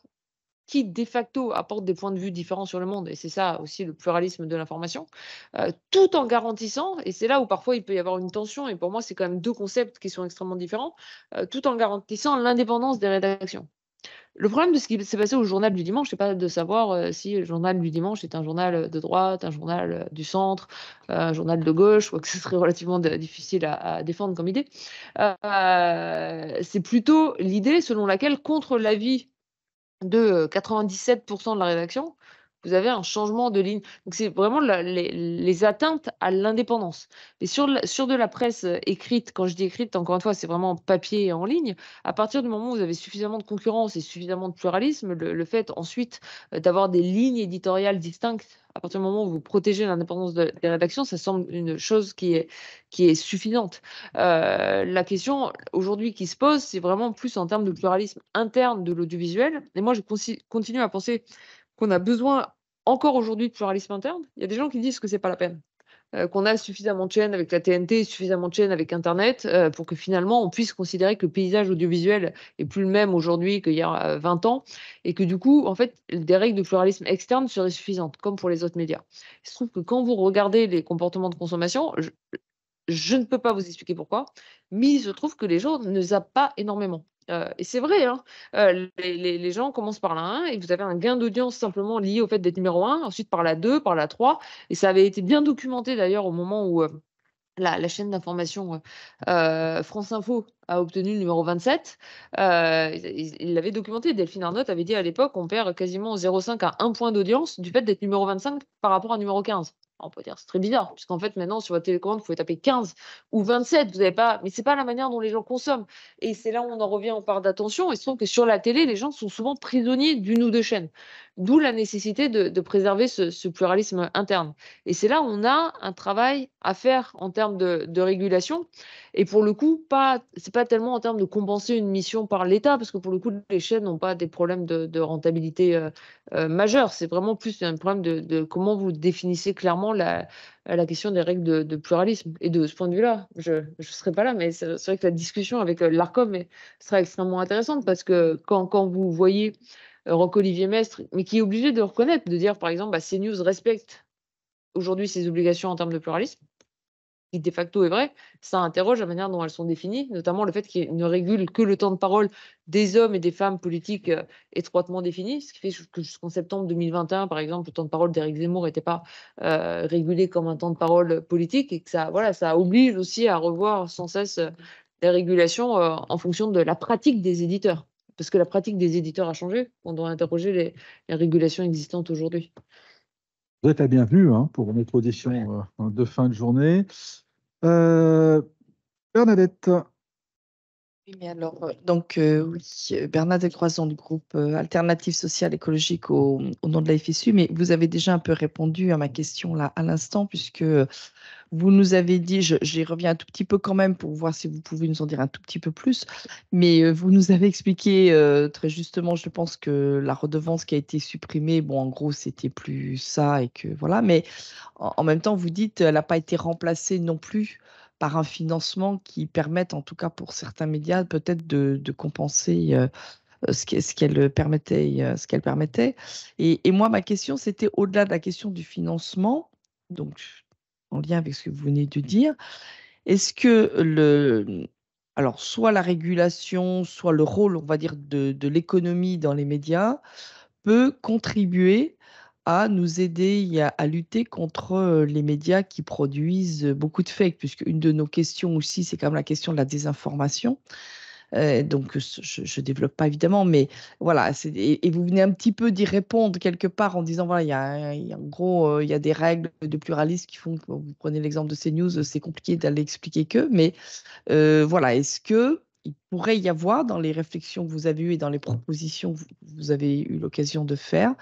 qui de facto apportent des points de vue différents sur le monde, et c'est ça aussi le pluralisme de l'information, tout en garantissant, et c'est là où parfois il peut y avoir une tension, et pour moi c'est quand même deux concepts qui sont extrêmement différents, tout en garantissant l'indépendance des rédactions. Le problème de ce qui s'est passé au journal du dimanche, c'est pas de savoir euh, si le journal du dimanche est un journal de droite, un journal euh, du centre, euh, un journal de gauche, crois que ce serait relativement difficile à, défendre comme idée. c'est plutôt l'idée selon laquelle, contre l'avis de 97% de la rédaction, vous avez un changement de ligne. Donc c'est vraiment les, atteintes à l'indépendance. Mais sur, sur de la presse euh, écrite, quand je dis écrite, encore une fois, c'est vraiment papier et en ligne, à partir du moment où vous avez suffisamment de concurrence et suffisamment de pluralisme, le, fait ensuite euh, d'avoir des lignes éditoriales distinctes à partir du moment où vous protégez l'indépendance des rédactions, ça semble une chose qui est, qui est suffisante. Euh, la question aujourd'hui qui se pose, c'est vraiment plus en termes de pluralisme interne de l'audiovisuel. Et moi, je continue à penser qu'on a besoin encore aujourd'hui de pluralisme interne, il y a des gens qui disent que c'est pas la peine. Euh, qu'on a suffisamment de chaînes avec la TNT, suffisamment de chaînes avec Internet, euh, pour que finalement on puisse considérer que le paysage audiovisuel est plus le même aujourd'hui qu'il y a 20 euh, ans, et que du coup, en fait, des règles de pluralisme externe seraient suffisantes, comme pour les autres médias. Il se trouve que quand vous regardez les comportements de consommation, je, je ne peux pas vous expliquer pourquoi, mais il se trouve que les gens ne zappent pas énormément. Euh, et c'est vrai, hein. euh, les, gens commencent par la 1 et vous avez un gain d'audience simplement lié au fait d'être numéro 1, ensuite par la 2, par la 3. Et ça avait été bien documenté d'ailleurs au moment où euh, la, chaîne d'information France Info a obtenu le numéro 27. il l'avait documenté. Delphine Arnaud avait dit à l'époque qu'on perd quasiment 0,5 à 1 point d'audience du fait d'être numéro 25 par rapport à numéro 15 on peut dire c'est très bizarre, puisqu'en fait maintenant sur votre télécommande, vous pouvez taper 15 ou 27, vous n'avez pas, mais c'est pas la manière dont les gens consomment. Et c'est là où on en revient, on part d'attention, et se trouve que sur la télé, les gens sont souvent prisonniers d'une ou deux chaînes, d'où la nécessité de, préserver ce, pluralisme interne. Et c'est là où on a un travail à faire en termes de, régulation, et pour le coup, pas, c'est pas tellement en termes de compenser une mission par l'État, parce que pour le coup, les chaînes n'ont pas des problèmes de, rentabilité euh, euh, majeure, c'est vraiment plus un problème de comment vous définissez clairement la, question des règles de, pluralisme. Et de ce point de vue-là, je ne serai pas là, mais c'est vrai que la discussion avec euh, l'ARCOM sera extrêmement intéressante parce que quand, vous voyez euh, Roc olivier Mestre, mais qui est obligé de reconnaître, de dire par exemple, bah, CNews respecte aujourd'hui ses obligations en termes de pluralisme, qui de facto est vrai, ça interroge la manière dont elles sont définies, notamment le fait qu'ils ne régulent que le temps de parole des hommes et des femmes politiques euh, étroitement définis, ce qui fait que jusqu'en septembre 2021, par exemple, le temps de parole d'Éric Zemmour n'était pas euh, régulé comme un temps de parole politique et que ça, voilà, ça oblige aussi à revoir sans cesse euh, les régulations en fonction de la pratique des éditeurs, parce que la pratique des éditeurs a changé. On doit interroger les, régulations existantes aujourd'hui. Vous êtes la bienvenue hein, pour notre audition de fin de journée. Euh, Bernadette. Oui, mais alors, euh, donc, euh, oui, euh, Bernard Delcroison du groupe Alternatives Alternative Sociale Écologique au, nom de la FSU, mais vous avez déjà un peu répondu à ma question là à l'instant, puisque vous nous avez dit, j'y reviens un tout petit peu quand même pour voir si vous pouvez nous en dire un tout petit peu plus, mais vous nous avez expliqué très justement, je pense que la redevance qui a été supprimée, bon, en gros, c'était plus ça et que voilà, mais en, même temps, vous dites, elle n'a pas été remplacée non plus par un financement qui permette, en tout cas pour certains médias, peut-être de, de, compenser euh, euh, ce qu'elle permettait. Euh, ce qu'elle permettait. Et, et, moi, ma question, c'était au-delà de la question du financement, donc en lien avec ce que vous venez de mmh. dire, est-ce que le, alors soit la régulation, soit le rôle, on va dire, de, de l'économie dans les médias peut contribuer à nous aider à, lutter contre euh, les médias qui produisent euh, beaucoup de fake, puisque une de nos questions aussi, c'est quand même la question de la désinformation. Euh, donc, je ne développe pas évidemment, mais voilà. Et, et, vous venez un petit peu d'y répondre quelque part en disant voilà, il y a, y en gros, il y a des règles de pluralisme qui font que, vous prenez l'exemple de CNews, c'est compliqué d'aller expliquer que, mais voilà, est-ce que il pourrait y avoir dans les réflexions que vous avez eues et dans les mmh. propositions que vous avez eu l'occasion de faire,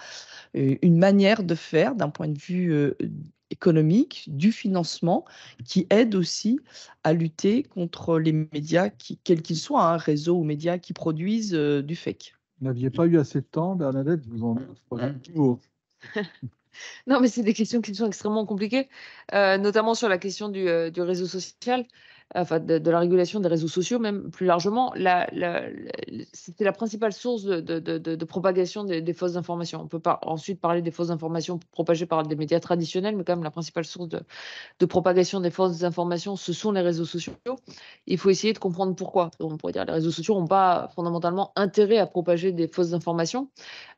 euh, une manière de faire d'un point de vue euh, économique, du financement, qui aide aussi à lutter contre les médias, qui, quels qu'ils soient, un hein, réseau ou médias qui produisent euh, du fake. Vous n'aviez pas eu assez de temps, Bernadette, vous en toujours. [LAUGHS] Non, mais c'est des questions qui sont extrêmement compliquées, notamment sur la question du réseau social de, la régulation des réseaux sociaux, même plus largement, la, la, c'était la principale source de, de, de propagation des, des, fausses informations. On peut pas ensuite parler des fausses informations propagées par des médias traditionnels, mais quand même la principale source de, propagation des fausses informations, ce sont les réseaux sociaux. Il faut essayer de comprendre pourquoi. On pourrait dire les réseaux sociaux n'ont pas fondamentalement intérêt à propager des fausses informations.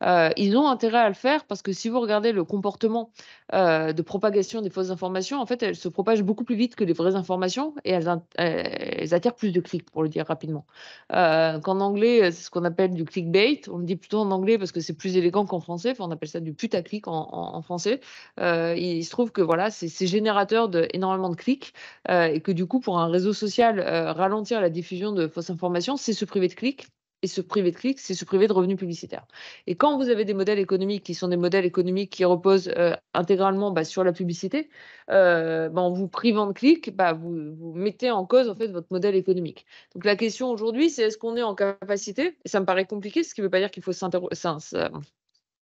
Euh, ils ont intérêt à le faire parce que si vous regardez le comportement euh, de propagation des fausses informations, en fait, elles se propagent beaucoup plus vite que les vraies informations et elles elles attirent plus de clics, pour le dire rapidement. Euh, Qu'en anglais, c'est ce qu'on appelle du clickbait. On le dit plutôt en anglais parce que c'est plus élégant qu'en français. on appelle ça du putaclic en, en, français. Euh, il se trouve que voilà, c'est générateur d'énormément de, de clics euh, et que du coup, pour un réseau social, euh, ralentir la diffusion de fausses informations, c'est se priver de clics et se priver de clics, c'est se priver de revenus publicitaires. Et quand vous avez des modèles économiques qui sont des modèles économiques qui reposent euh, intégralement bah, sur la publicité, euh, bah, en vous privant de clics, bah, vous, mettez en cause en fait votre modèle économique. Donc la question aujourd'hui, c'est est-ce qu'on est en capacité, et ça me paraît compliqué, ce qui ne veut pas dire qu'il faut s'interroger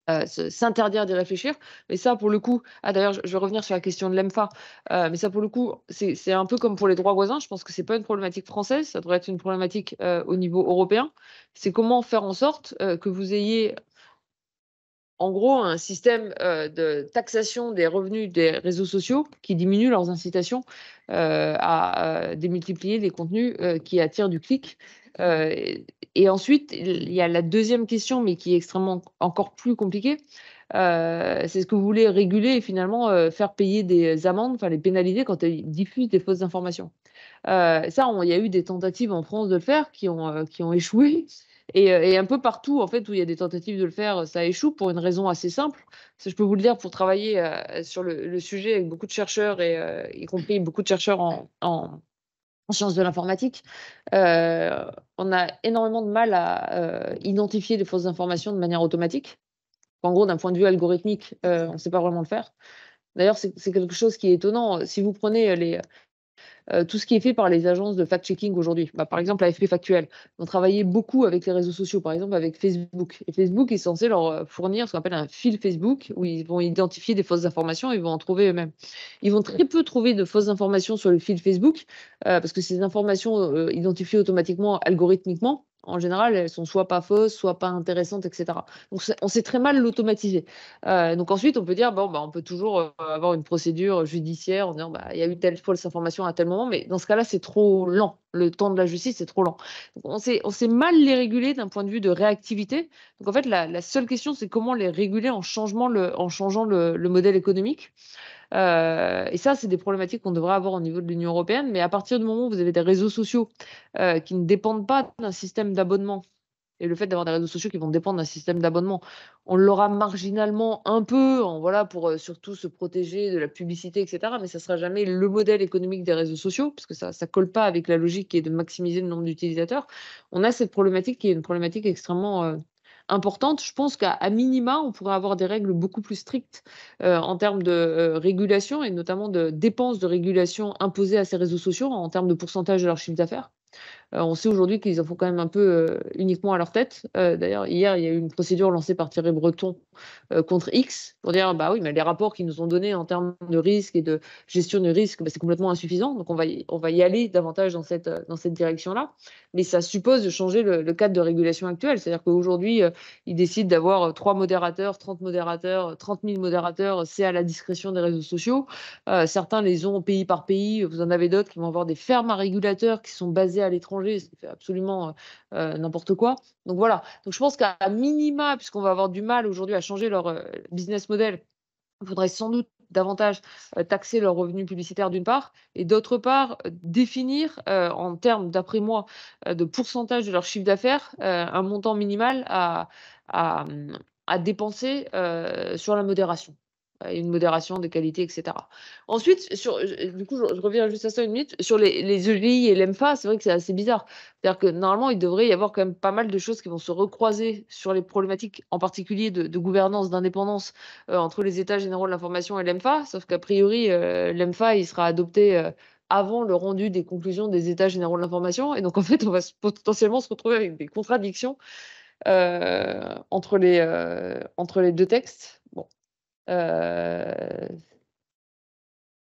euh, s'interdire d'y réfléchir. Mais ça, pour le coup, ah d'ailleurs, je, vais revenir sur la question de l'EMFA, euh, mais ça, pour le coup, c'est un peu comme pour les droits voisins. Je pense que c'est pas une problématique française, ça devrait être une problématique euh, au niveau européen. C'est comment faire en sorte que vous ayez, en gros, un système de taxation des revenus des réseaux sociaux qui diminue leurs incitations à, à démultiplier les contenus qui attirent du clic. Euh, et ensuite, il y a la deuxième question, mais qui est extrêmement encore plus compliquée. Euh, c'est ce que vous voulez réguler et finalement euh, faire payer des amendes, enfin les pénaliser quand elles diffusent des fausses informations. ça, il y a eu des tentatives en France de le faire qui ont, qui ont échoué. Et, un peu partout, en fait, où il y a des tentatives de le faire, ça échoue pour une raison assez simple. Je peux vous le dire pour travailler sur le, sujet avec beaucoup de chercheurs, et, y compris beaucoup de chercheurs en, en, en sciences de l'informatique, euh, on a énormément de mal à euh, identifier les fausses informations de manière automatique. En gros, d'un point de vue algorithmique, euh, on ne sait pas vraiment le faire. D'ailleurs, c'est quelque chose qui est étonnant. Si vous prenez les, euh, tout ce qui est fait par les agences de fact-checking aujourd'hui. Bah, par exemple, AFP Factuel. ont travaillé beaucoup avec les réseaux sociaux, par exemple avec Facebook. Et Facebook est censé leur euh, fournir ce qu'on appelle un fil Facebook, où ils vont identifier des fausses informations et ils vont en trouver eux-mêmes. Ils vont très peu trouver de fausses informations sur le fil Facebook, euh, parce que ces informations identifiées automatiquement, algorithmiquement, en général, elles sont soit pas fausses, soit pas intéressantes, etc. Donc, on sait très mal l'automatiser. Euh, donc, ensuite, on peut dire, bon, bah, on peut toujours euh, avoir une procédure judiciaire en disant, bah, il y a eu telle fausse information à tel moment, mais dans ce cas-là, c'est trop lent. Le temps de la justice, c'est trop lent. on, sait, on sait mal les réguler d'un point de vue de réactivité. Donc, en fait, la, seule question, c'est comment les réguler en, le, en changeant le, le modèle économique. Euh, et ça, c'est des problématiques qu'on devrait avoir au niveau de l'Union européenne. Mais à partir du moment où vous avez des réseaux sociaux euh, qui ne dépendent pas d'un système d'abonnement, et le fait d'avoir des réseaux sociaux qui vont dépendre d'un système d'abonnement, on l'aura marginalement un peu, voilà, pour euh, surtout se protéger de la publicité, etc. Mais ça ne sera jamais le modèle économique des réseaux sociaux, parce que ça ne colle pas avec la logique qui est de maximiser le nombre d'utilisateurs. On a cette problématique qui est une problématique extrêmement importante. Je pense qu'à minima, on pourrait avoir des règles beaucoup plus strictes euh, en termes de euh, régulation et notamment de dépenses de régulation imposées à ces réseaux sociaux en termes de pourcentage de leur chiffre d'affaires. Euh, on sait aujourd'hui qu'ils en font quand même un peu euh, uniquement à leur tête. Euh, d'ailleurs, hier, il y a eu une procédure lancée par Thierry Breton contre X pour dire bah oui, mais les rapports qu'ils nous ont donnés en termes de risque et de gestion du risque, bah, c'est complètement insuffisant. Donc on va y, on va y aller davantage dans cette, dans cette direction-là. Mais ça suppose de changer le, cadre de régulation actuel. C'est-à-dire qu'aujourd'hui, ils décident d'avoir trois modérateurs, 30 modérateurs, 30 000 modérateurs, c'est à la discrétion des réseaux sociaux. certains les ont pays par pays. Vous en avez d'autres qui vont avoir des fermes à régulateurs qui sont basées à l'étranger c'est absolument euh, euh, n'importe quoi. Donc voilà. Donc je pense qu'à minima, puisqu'on va avoir du mal aujourd'hui à changer leur euh, business model, il faudrait sans doute davantage taxer leurs revenus publicitaires d'une part, et d'autre part, définir en termes, d'après moi, de pourcentage de leur chiffre d'affaires, un montant minimal à, dépenser sur la modération une modération de qualité etc. Ensuite, sur, du coup, je, reviens juste à ça une minute, sur les, les EGI et l'EMFA, c'est vrai que c'est assez bizarre. C'est-à-dire que normalement, il devrait y avoir quand même pas mal de choses qui vont se recroiser sur les problématiques, en particulier de, gouvernance, d'indépendance euh, entre les États généraux de l'information et l'EMFA, sauf qu'a priori, euh, l'EMFA, il sera adopté... Euh, avant le rendu des conclusions des États généraux de l'information. Et donc, en fait, on va potentiellement se retrouver avec des contradictions entre, les, entre les deux textes. Euh,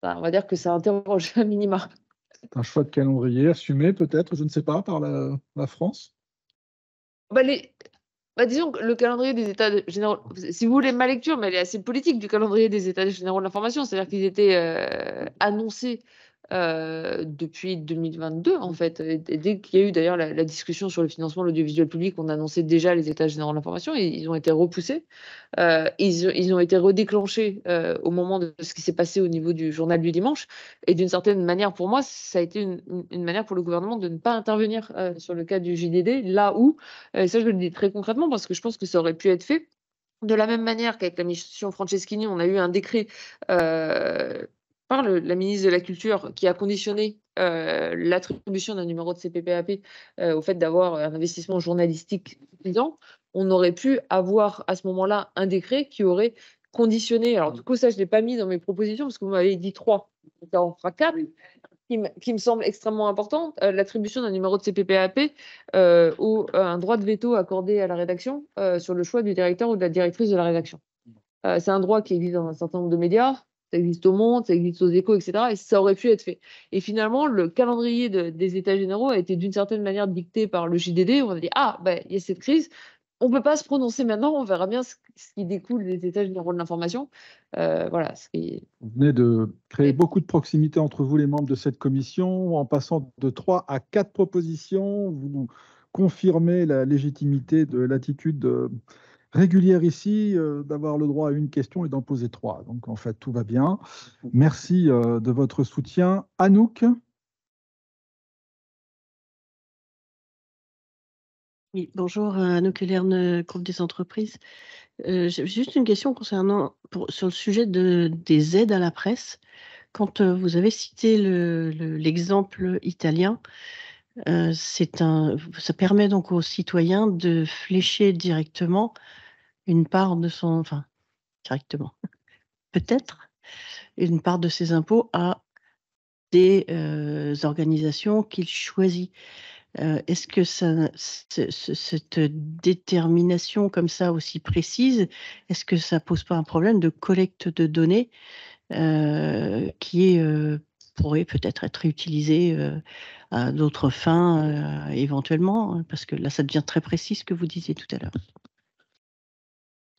on va dire que ça interroge [LAUGHS] un minima. C'est un choix de calendrier assumé peut-être, je ne sais pas, par la, France bah, bah disons que le calendrier des États généraux, si vous voulez ma lecture, mais elle est assez politique du calendrier des États généraux de l'information, c'est-à-dire qu'ils étaient euh, annoncés euh, depuis 2022 en mmh. fait. dès qu'il y a eu d'ailleurs la, discussion sur le financement de l'audiovisuel public, on annonçait déjà les états généraux de l'information ils ont été repoussés. Euh, ils, ont été redéclenchés euh, au moment de ce qui s'est passé au niveau du journal du dimanche. Et d'une certaine manière, pour moi, ça a été une, manière pour le gouvernement de ne pas intervenir sur le cas du JDD, là où, et ça je le dis très concrètement parce que je pense que ça aurait pu être fait, de la même manière qu'avec la mission Franceschini, on a eu un décret euh, la ministre de la Culture qui a conditionné euh, l'attribution d'un numéro de CPPAP euh, au fait d'avoir un investissement journalistique suffisant, on aurait pu avoir à ce moment-là un décret qui aurait conditionné. Alors, du coup, ça, je ne l'ai pas mis dans mes propositions parce que vous m'avez dit trois. Ça en fera qui, me semble extrêmement important, euh, l'attribution d'un numéro de CPPAP ou un droit de veto accordé à la rédaction sur le choix du directeur ou de la directrice de la rédaction. c'est un droit qui existe dans un certain nombre de médias ça existe au Monde, ça existe aux échos, etc. Et ça aurait pu être fait. Et finalement, le calendrier des États généraux a été d'une certaine manière dicté par le JDD, on a dit Ah, ben, il y a cette crise, on ne peut pas se prononcer maintenant, on verra bien ce, qui découle des États généraux de l'information. Euh, voilà, ce qui... Vous venez de créer beaucoup de proximité entre vous, les membres de cette commission, en passant de trois à quatre propositions. Vous confirmez la légitimité de l'attitude. De régulière ici euh, d'avoir le droit à une question et d'en poser trois. Donc en fait, tout va bien. Merci euh, de votre soutien. Anouk Oui, bonjour, euh, Anouk Elerne, groupe des entreprises. J'ai juste une question concernant sur le sujet de, des aides à la presse. Quand vous avez cité l'exemple italien, un, ça permet donc aux citoyens de flécher directement une part de son, enfin, directement, [LAUGHS] peut-être, une part de ses impôts à des euh, organisations qu'il choisit. Euh, est-ce que cette détermination comme ça aussi précise, est-ce que ça pose pas un problème de collecte de données euh, qui pourrait peut-être être utilisée à d'autres fins éventuellement hein, Parce que là, ça devient très précis ce que vous disiez tout à l'heure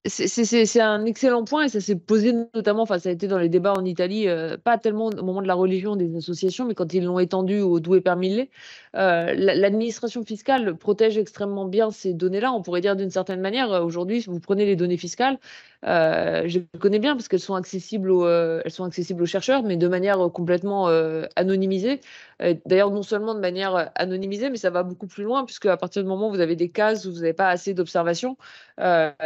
c'est un excellent point et ça s'est posé notamment, enfin ça a été dans les débats en Italie, euh, pas tellement au moment de la religion des associations, mais quand ils l'ont étendu au doué permis euh, les L'administration fiscale protège extrêmement bien ces données-là. On pourrait dire d'une certaine manière, euh, aujourd'hui, si vous prenez les données fiscales, je les connais bien parce qu'elles sont, accessibles aux, sont accessibles aux chercheurs, mais de manière complètement anonymisée. D'ailleurs, non seulement de manière anonymisée, mais ça va beaucoup plus loin puisque à partir du moment où vous avez des cases où vous n'avez pas assez d'observations,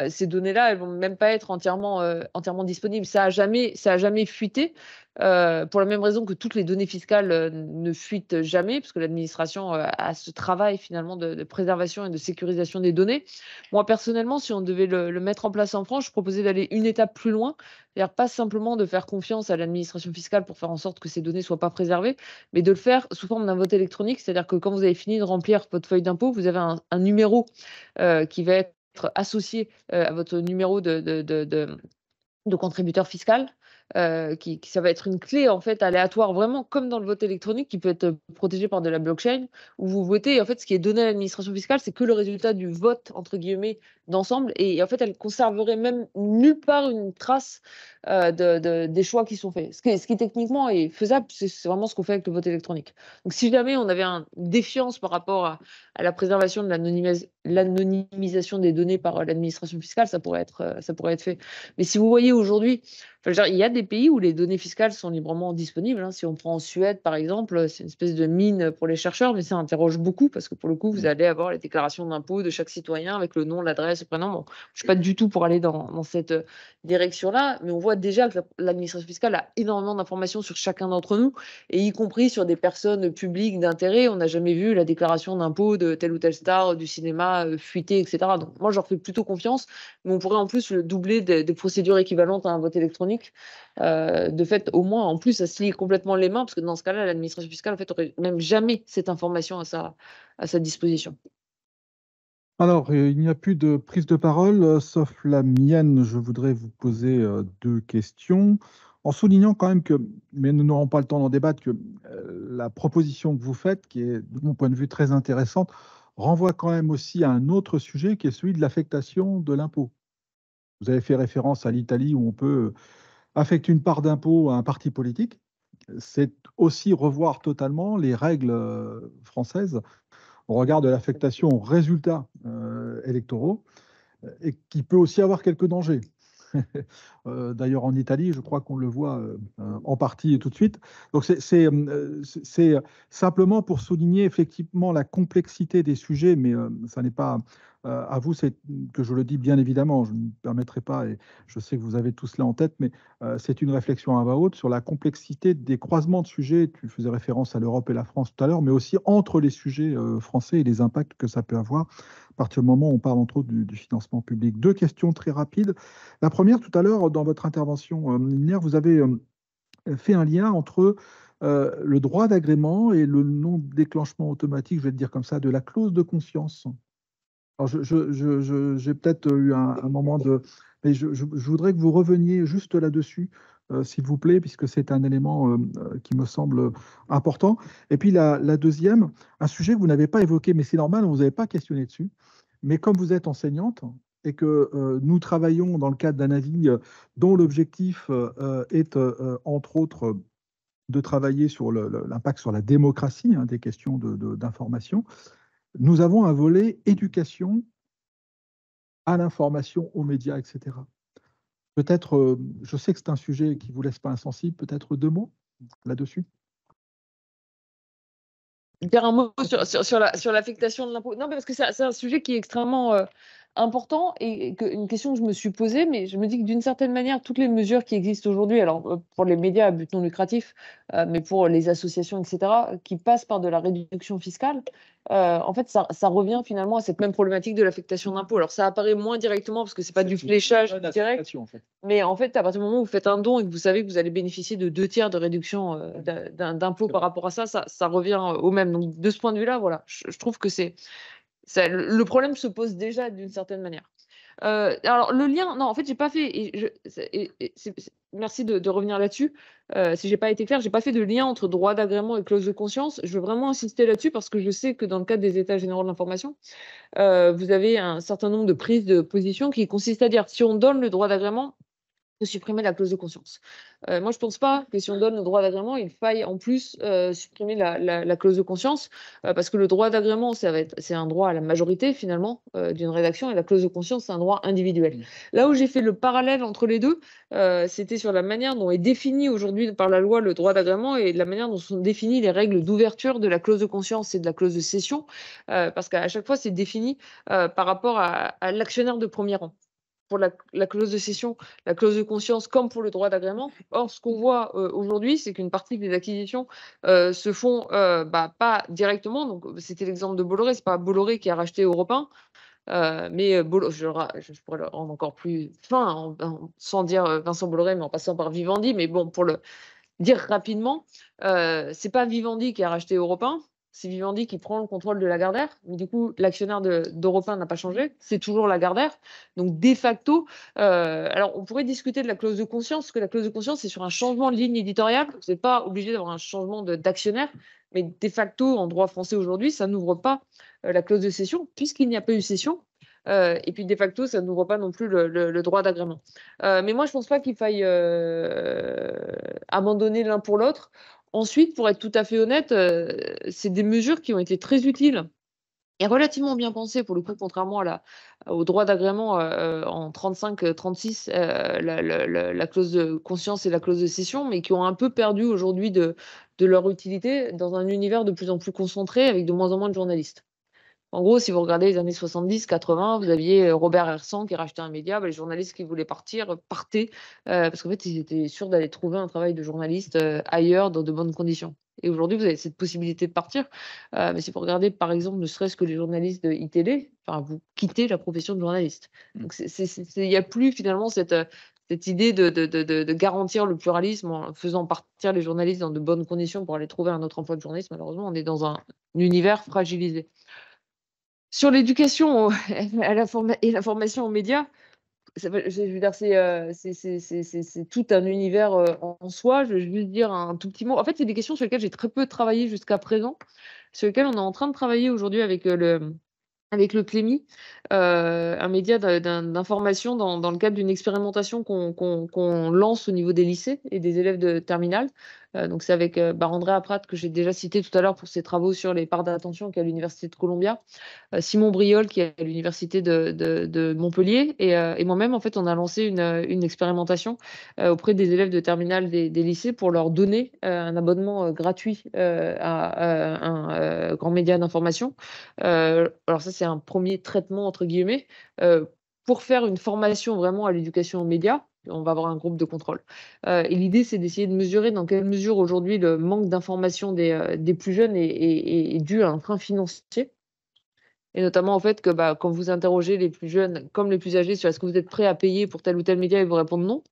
ces données-là elles vont même pas être entièrement, euh, entièrement disponibles. Ça a jamais, ça a jamais fuité. Euh, pour la même raison que toutes les données fiscales euh, ne fuitent jamais, parce que l'administration a ce travail finalement de, préservation et de sécurisation des données. Moi personnellement, si on devait le, mettre en place en France, je proposais d'aller une étape plus loin, c'est-à-dire pas simplement de faire confiance à l'administration fiscale pour faire en sorte que ces données soient pas préservées, mais de le faire sous forme d'un vote électronique, c'est-à-dire que quand vous avez fini de remplir votre feuille d'impôt, vous avez un numéro qui va être associé euh, à votre numéro de, de, de, contributeur fiscal. Euh, qui, ça va être une clé en fait aléatoire vraiment comme dans le vote électronique qui peut être protégé par de la blockchain où vous votez en fait ce qui est donné à l'administration fiscale c'est que le résultat du vote entre guillemets d'ensemble. Et en fait, elle conserverait même nulle part une trace euh, de, des choix qui sont faits. Ce qui, techniquement est faisable, c'est vraiment ce qu'on fait avec le vote électronique. Donc si jamais on avait une défiance par rapport à, la préservation de l'anonymisation des données par l'administration fiscale, ça pourrait, être, euh, ça pourrait être fait. Mais si vous voyez aujourd'hui, il y a des pays où les données fiscales sont librement disponibles. Hein. Si on prend en Suède, par exemple, c'est une espèce de mine pour les chercheurs, mais ça interroge beaucoup parce que pour le coup, vous mmh. allez avoir les déclarations d'impôts de chaque citoyen avec le nom, l'adresse, je ne Bon, je suis pas du tout pour aller dans, cette euh, direction-là, mais on voit déjà que l'administration fiscale a énormément d'informations sur chacun d'entre nous, et y compris sur des personnes publiques d'intérêt. On n'a jamais vu la déclaration d'impôt de telle ou telle star euh, du cinéma euh, fuiter, etc. Donc moi, je fais plutôt confiance, mais on pourrait en plus le doubler des, procédures équivalentes à un vote électronique. de fait, au moins, en plus, ça se lie complètement les mains, parce que dans ce cas-là, l'administration fiscale, en fait, aurait même jamais cette information à sa, à sa disposition. Alors, euh, il n'y a plus de prise de parole, euh, sauf la mienne. Je voudrais vous poser euh, deux questions, en soulignant quand même que, mais nous n'aurons pas le temps d'en débattre, que la proposition que vous faites, qui est de mon point de vue très intéressante, renvoie quand même aussi à un autre sujet qui est celui de l'affectation de l'impôt. Vous avez fait référence à l'Italie où on peut affecter une part d'impôt à un parti politique. C'est aussi revoir totalement les règles françaises au regard de l'affectation aux résultats euh, électoraux, euh, et qui peut aussi avoir quelques dangers. [LAUGHS] Euh, d'ailleurs, en Italie, je crois qu'on le voit en partie tout de suite. Donc, c'est simplement pour souligner effectivement la complexité des sujets, mais ça n'est pas euh, à vous, c'est que je le dis bien évidemment, je ne me permettrai pas, et je sais que vous avez tout cela en tête, mais euh, c'est une réflexion à bas haute sur la complexité des croisements de sujets. Tu faisais référence à l'Europe et la France tout à l'heure, mais aussi entre les sujets euh, français et les impacts que ça peut avoir à partir du moment où on parle entre autres du, financement public. Deux questions très rapides. La première, tout à l'heure, dans votre intervention, liminaire, vous avez fait un lien entre le droit d'agrément et le non-déclenchement automatique, je vais le dire comme ça, de la clause de conscience. Alors, j'ai je, peut-être eu un, moment de. Mais je, voudrais que vous reveniez juste là-dessus, euh, s'il vous plaît, puisque c'est un élément euh, euh, qui me semble important. Et puis, la, deuxième, un sujet que vous n'avez pas évoqué, mais c'est normal, vous n'avez pas questionné dessus. Mais comme vous êtes enseignante et que nous travaillons dans le cadre d'un avis dont l'objectif est, entre autres, de travailler sur l'impact sur la démocratie hein, des questions d'information. De, nous avons un volet éducation à l'information, aux médias, etc. Peut-être, euh, je sais que c'est un sujet qui ne vous laisse pas insensible, peut-être deux mots là-dessus Dire un mot sur, sur, l'affectation de l'impôt. Non, parce que c'est un sujet qui est extrêmement euh, important et une question que je me suis posée, mais je me dis que d'une certaine manière, toutes les mesures qui existent aujourd'hui, alors euh, pour les médias à but non lucratif, euh, mais pour les associations, etc., qui passent par de la réduction fiscale, euh, en fait, ça, revient finalement à cette même problématique de l'affectation d'impôts. Alors ça apparaît moins directement parce que c'est pas du fléchage direct, mais en fait, à partir du moment où vous faites un don et que vous savez que vous allez bénéficier de deux tiers de réduction d'impôts par rapport à ça, ça, revient au même. Donc de ce point de vue-là, voilà, je trouve que c'est le problème se pose déjà d'une certaine manière. Euh, alors le lien, non, en fait, j'ai pas fait. merci de, revenir là-dessus. Si euh, si j'ai pas été clair, j'ai pas fait de lien entre droit d'agrément et clause de conscience. Je veux vraiment insister là-dessus parce que je sais que dans le cadre des États généraux de l'information, euh, vous avez un certain nombre de prises de position qui consistent à dire si on donne le droit d'agrément, de supprimer la clause de conscience. Euh, moi, je ne pense pas que si on donne le droit d'agrément, il faille en plus euh, supprimer la, clause de conscience, euh, parce que le droit d'agrément, c'est un droit à la majorité, finalement, d'une rédaction, et la clause de conscience, c'est un droit individuel. Mmh. Là où j'ai fait le parallèle entre les deux, c'était sur la manière dont est défini aujourd'hui par la loi le droit d'agrément et la manière dont sont définies les règles d'ouverture de la clause de conscience et de la clause de cession, parce qu'à chaque fois, c'est défini par rapport à l'actionnaire de premier rang pour la, clause de cession, la clause de conscience, comme pour le droit d'agrément. Or, ce qu'on voit euh, aujourd'hui, c'est qu'une partie des acquisitions euh, se font euh, bah, pas directement. Donc, c'était l'exemple de Bolloré. C'est pas Bolloré qui a racheté Europe mais je, pourrais le rendre encore plus fin, hein, sans dire Vincent Bolloré, mais en passant par Vivendi. Mais bon, pour le dire rapidement, c'est pas Vivendi qui a racheté Europe c'est Vivendi qui prend le contrôle de Lagardère. Mais du coup, l'actionnaire d'Europe n'a pas changé. C'est toujours Lagardère. Donc, de facto, euh, alors on pourrait discuter de la clause de conscience, parce que la clause de conscience, c'est sur un changement de ligne éditoriale. Vous n'êtes pas obligé d'avoir un changement d'actionnaire. Mais de facto, en droit français aujourd'hui, ça n'ouvre pas euh, la clause de cession, puisqu'il n'y a pas eu cession. Euh, et puis de facto, ça n'ouvre pas non plus le, droit d'agrément. mais moi, je ne pense pas qu'il faille abandonner l'un pour l'autre. Ensuite, pour être tout à fait honnête, euh, c'est des mesures qui ont été très utiles et relativement bien pensées, pour le coup, contrairement au droit d'agrément euh, euh, en 35-36, la, la, clause de conscience et la clause de cession, mais qui ont un peu perdu aujourd'hui de leur utilité dans un univers de plus en plus concentré avec de moins en moins de journalistes. En gros, si vous regardez les années 70, 80, vous aviez euh, Robert Hersan qui rachetait un média, bah, les journalistes qui voulaient partir euh, partaient euh, parce qu'en fait, ils étaient sûrs d'aller trouver un travail de journaliste ailleurs dans de bonnes conditions. Et aujourd'hui, vous avez cette possibilité de partir. mais si vous regardez, par exemple, ne serait-ce que les journalistes de ITD, enfin, vous quittez la profession de journaliste. Mm. Donc, il n'y a plus finalement cette, cette idée de, de, garantir le pluralisme en faisant partir les journalistes dans de bonnes conditions pour aller trouver un autre emploi de journaliste. Malheureusement, on est dans un univers fragilisé sur l'éducation [LAUGHS] à la et la formation aux médias, c'est, tout un univers euh, en soi. Je vais dire un tout petit mot. En fait, c'est des questions sur lesquelles j'ai très peu travaillé jusqu'à présent, sur lesquelles on est en train de travailler aujourd'hui avec euh, le avec le euh, un média d'information dans, le cadre d'une expérimentation qu'on, lance au niveau des lycées et des élèves de terminale, euh, donc c'est avec euh, Barandré Pratt que j'ai déjà cité tout à l'heure pour ses travaux sur les parts d'attention qui est à l'université de Columbia, euh, Simon Briol qui est à l'université de, Montpellier et, moi-même en fait on a lancé une, expérimentation auprès des élèves de terminale des, lycées pour leur donner un abonnement gratuit à, à un grand média d'information. alors ça c'est un premier traitement entre guillemets pour faire une formation vraiment à l'éducation aux médias on va avoir un groupe de contrôle. Euh, et l'idée, c'est d'essayer de mesurer dans quelle mesure aujourd'hui le manque d'information des, euh, plus jeunes est, dû à un frein financier. Et notamment en fait que bah, quand vous interrogez les plus jeunes comme les plus âgés sur est-ce que vous êtes prêt à payer pour tel ou tel média, ils vous répondent non.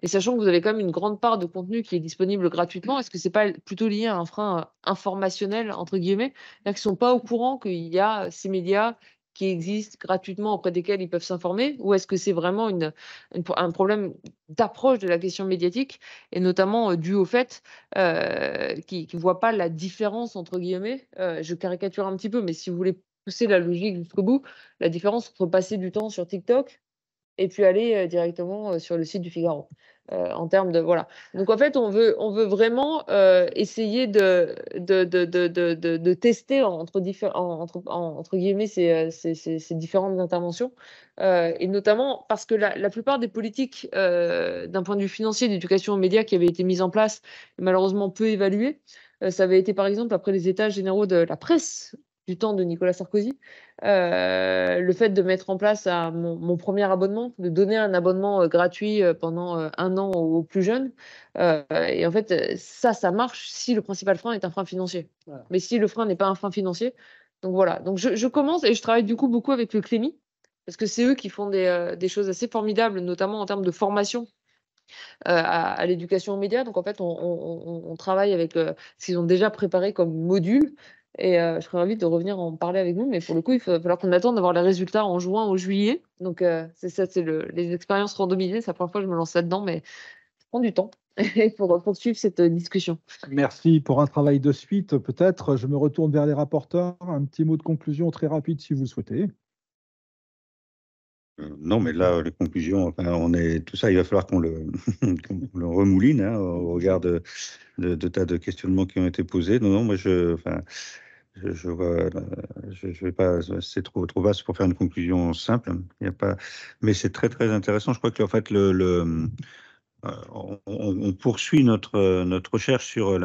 Et sachant que vous avez quand même une grande part de contenu qui est disponible gratuitement, est-ce que ce n'est pas plutôt lié à un frein euh, informationnel entre guillemets, qui ne sont pas au courant qu'il y a ces médias qui existent gratuitement auprès desquels ils peuvent s'informer Ou est-ce que c'est vraiment une, un problème d'approche de la question médiatique et notamment euh, dû au fait euh, qu'ils ne voient pas la différence entre guillemets euh, Je caricature un petit peu, mais si vous voulez pousser la logique jusqu'au bout, la différence entre passer du temps sur TikTok et puis aller directement sur le site du Figaro. Euh, en termes de voilà. Donc en fait, on veut, on veut vraiment euh, essayer de de, de, de, de, tester entre, entre, entre guillemets ces, euh, différentes interventions, et notamment parce que la, la plupart des politiques d'un point de vue financier d'éducation aux médias qui avaient été mises en place, malheureusement peu évaluées. Ça avait été par exemple après les états généraux de la presse du temps de Nicolas Sarkozy, euh, le fait de mettre en place euh, mon, premier abonnement, de donner un abonnement euh, gratuit pendant un an aux, plus jeunes. et en fait, ça, ça marche si le principal frein est un frein financier. Mais si le frein n'est pas un frein financier, donc voilà. Donc je, commence et je travaille du coup beaucoup avec le Clémy, parce que c'est eux qui font des, choses assez formidables, notamment en termes de formation à, l'éducation aux médias. Donc en fait, on, travaille avec ce qu'ils ont déjà préparé comme module et euh, je serais ravie de revenir en parler avec vous, mais pour le coup, il va falloir qu'on attende d'avoir les résultats en juin ou juillet. Donc, euh, c'est ça, c'est les expériences randomisées. C'est la première fois que je me lance là-dedans, mais ça prend du temps [LAUGHS] pour poursuivre cette euh, discussion. Merci pour un travail de suite. Peut-être, je me retourne vers les rapporteurs. Un petit mot de conclusion très rapide si vous souhaitez. Non, mais là, les conclusions, on est tout ça, il va falloir qu'on le, [LAUGHS] remouline hein, au regard de, de, tas de questionnements qui ont été posés. Non, non, moi, je, enfin, euh, je vais pas, euh, c'est trop, trop vaste pour faire une conclusion simple. a pas, mais c'est très très intéressant. Je crois qu'en en fait le, euh, on, poursuit notre notre recherche sur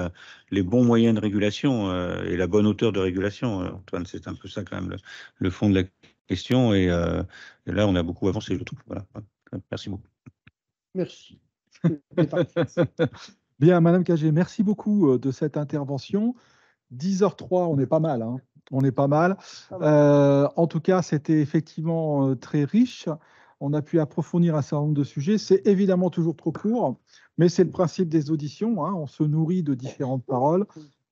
les bons moyens de régulation et la bonne hauteur de régulation. Antoine, c'est un peu ça quand même le, fond de la question. Et, là, on a beaucoup avancé, je trouve. Voilà. Merci beaucoup. Merci. [LAUGHS] Bien, Madame Cagé, merci beaucoup de cette intervention. 10h03, on est pas mal. Hein. On est pas mal. Euh, en tout cas, c'était effectivement euh, très riche. On a pu approfondir un certain nombre de sujets. C'est évidemment toujours trop court, mais c'est le principe des auditions. Hein. On se nourrit de différentes paroles.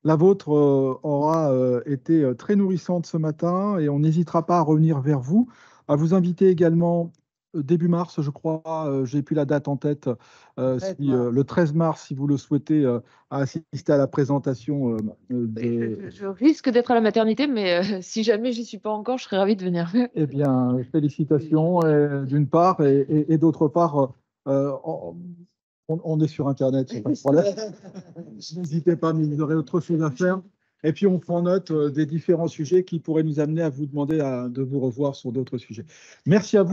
La vôtre euh, aura été très nourrissante ce matin et on n'hésitera pas à revenir vers vous, à vous inviter également euh, début mars, je crois. Euh, j'ai plus la date en tête. Euh, le 13 mars, si vous le souhaitez, à assister à la présentation. Des... Je, risque d'être à la maternité, mais [LAUGHS] si jamais je j'y suis pas encore, je serais ravi de venir. eh bien, [LAUGHS] félicitations d'une part et, d'autre part. on, est sur Internet, pas problème. [LAUGHS] N'hésitez pas, mais vous aurez autre chose à faire. Et puis, on prend note des différents sujets qui pourraient nous amener à vous demander de vous revoir sur d'autres sujets. Merci à vous.